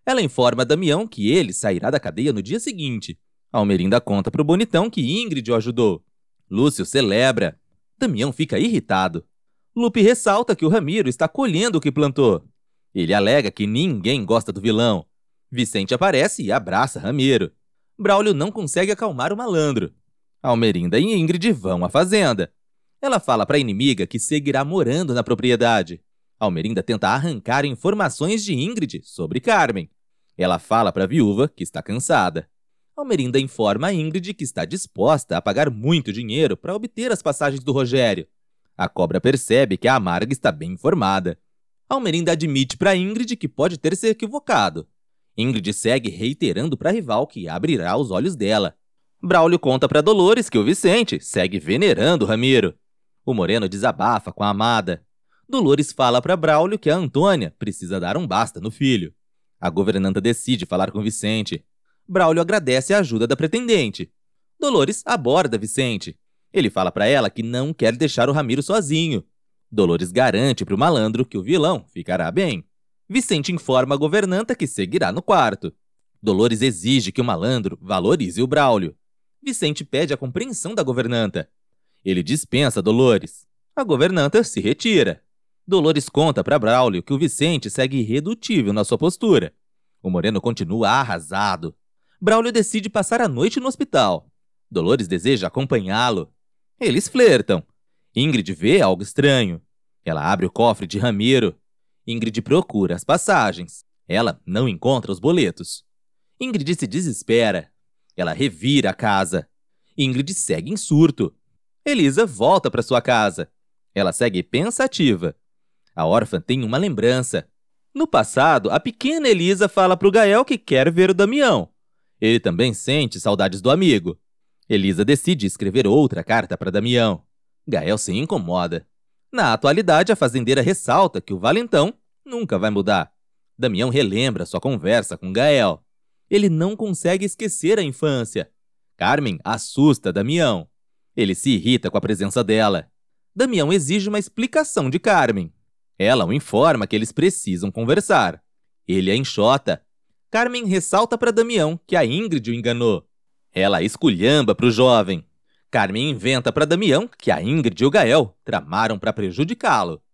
Ela informa a Damião que ele sairá da cadeia no dia seguinte. Almerinda conta para o bonitão que Ingrid o ajudou. Lúcio celebra Damião fica irritado. Lupe ressalta que o Ramiro está colhendo o que plantou. Ele alega que ninguém gosta do vilão. Vicente aparece e abraça Ramiro. Braulio não consegue acalmar o malandro. Almerinda e Ingrid vão à fazenda. Ela fala para a inimiga que seguirá morando na propriedade. Almerinda tenta arrancar informações de Ingrid sobre Carmen. Ela fala para a viúva que está cansada. Almerinda informa a Ingrid que está disposta a pagar muito dinheiro para obter as passagens do Rogério. A cobra percebe que a Amarga está bem informada. Almerinda admite para Ingrid que pode ter se equivocado. Ingrid segue reiterando para a rival que abrirá os olhos dela. Braulio conta para Dolores que o Vicente segue venerando Ramiro. O Moreno desabafa com a amada. Dolores fala para Braulio que a Antônia precisa dar um basta no filho. A governanta decide falar com Vicente. Braulio agradece a ajuda da pretendente. Dolores aborda Vicente. Ele fala para ela que não quer deixar o Ramiro sozinho. Dolores garante para o malandro que o vilão ficará bem. Vicente informa a governanta que seguirá no quarto. Dolores exige que o malandro valorize o Braulio. Vicente pede a compreensão da governanta. Ele dispensa Dolores. A governanta se retira. Dolores conta para Braulio que o Vicente segue irredutível na sua postura. O Moreno continua arrasado. Braulio decide passar a noite no hospital. Dolores deseja acompanhá-lo. Eles flertam. Ingrid vê algo estranho. Ela abre o cofre de Ramiro. Ingrid procura as passagens. Ela não encontra os boletos. Ingrid se desespera. Ela revira a casa. Ingrid segue em surto. Elisa volta para sua casa. Ela segue pensativa. A órfã tem uma lembrança. No passado, a pequena Elisa fala para o Gael que quer ver o Damião. Ele também sente saudades do amigo. Elisa decide escrever outra carta para Damião. Gael se incomoda. Na atualidade, a fazendeira ressalta que o valentão nunca vai mudar. Damião relembra sua conversa com Gael. Ele não consegue esquecer a infância. Carmen assusta Damião. Ele se irrita com a presença dela. Damião exige uma explicação de Carmen. Ela o informa que eles precisam conversar. Ele a enxota Carmen ressalta para Damião que a Ingrid o enganou. Ela esculhamba para o jovem. Carmen inventa para Damião que a Ingrid e o Gael tramaram para prejudicá-lo.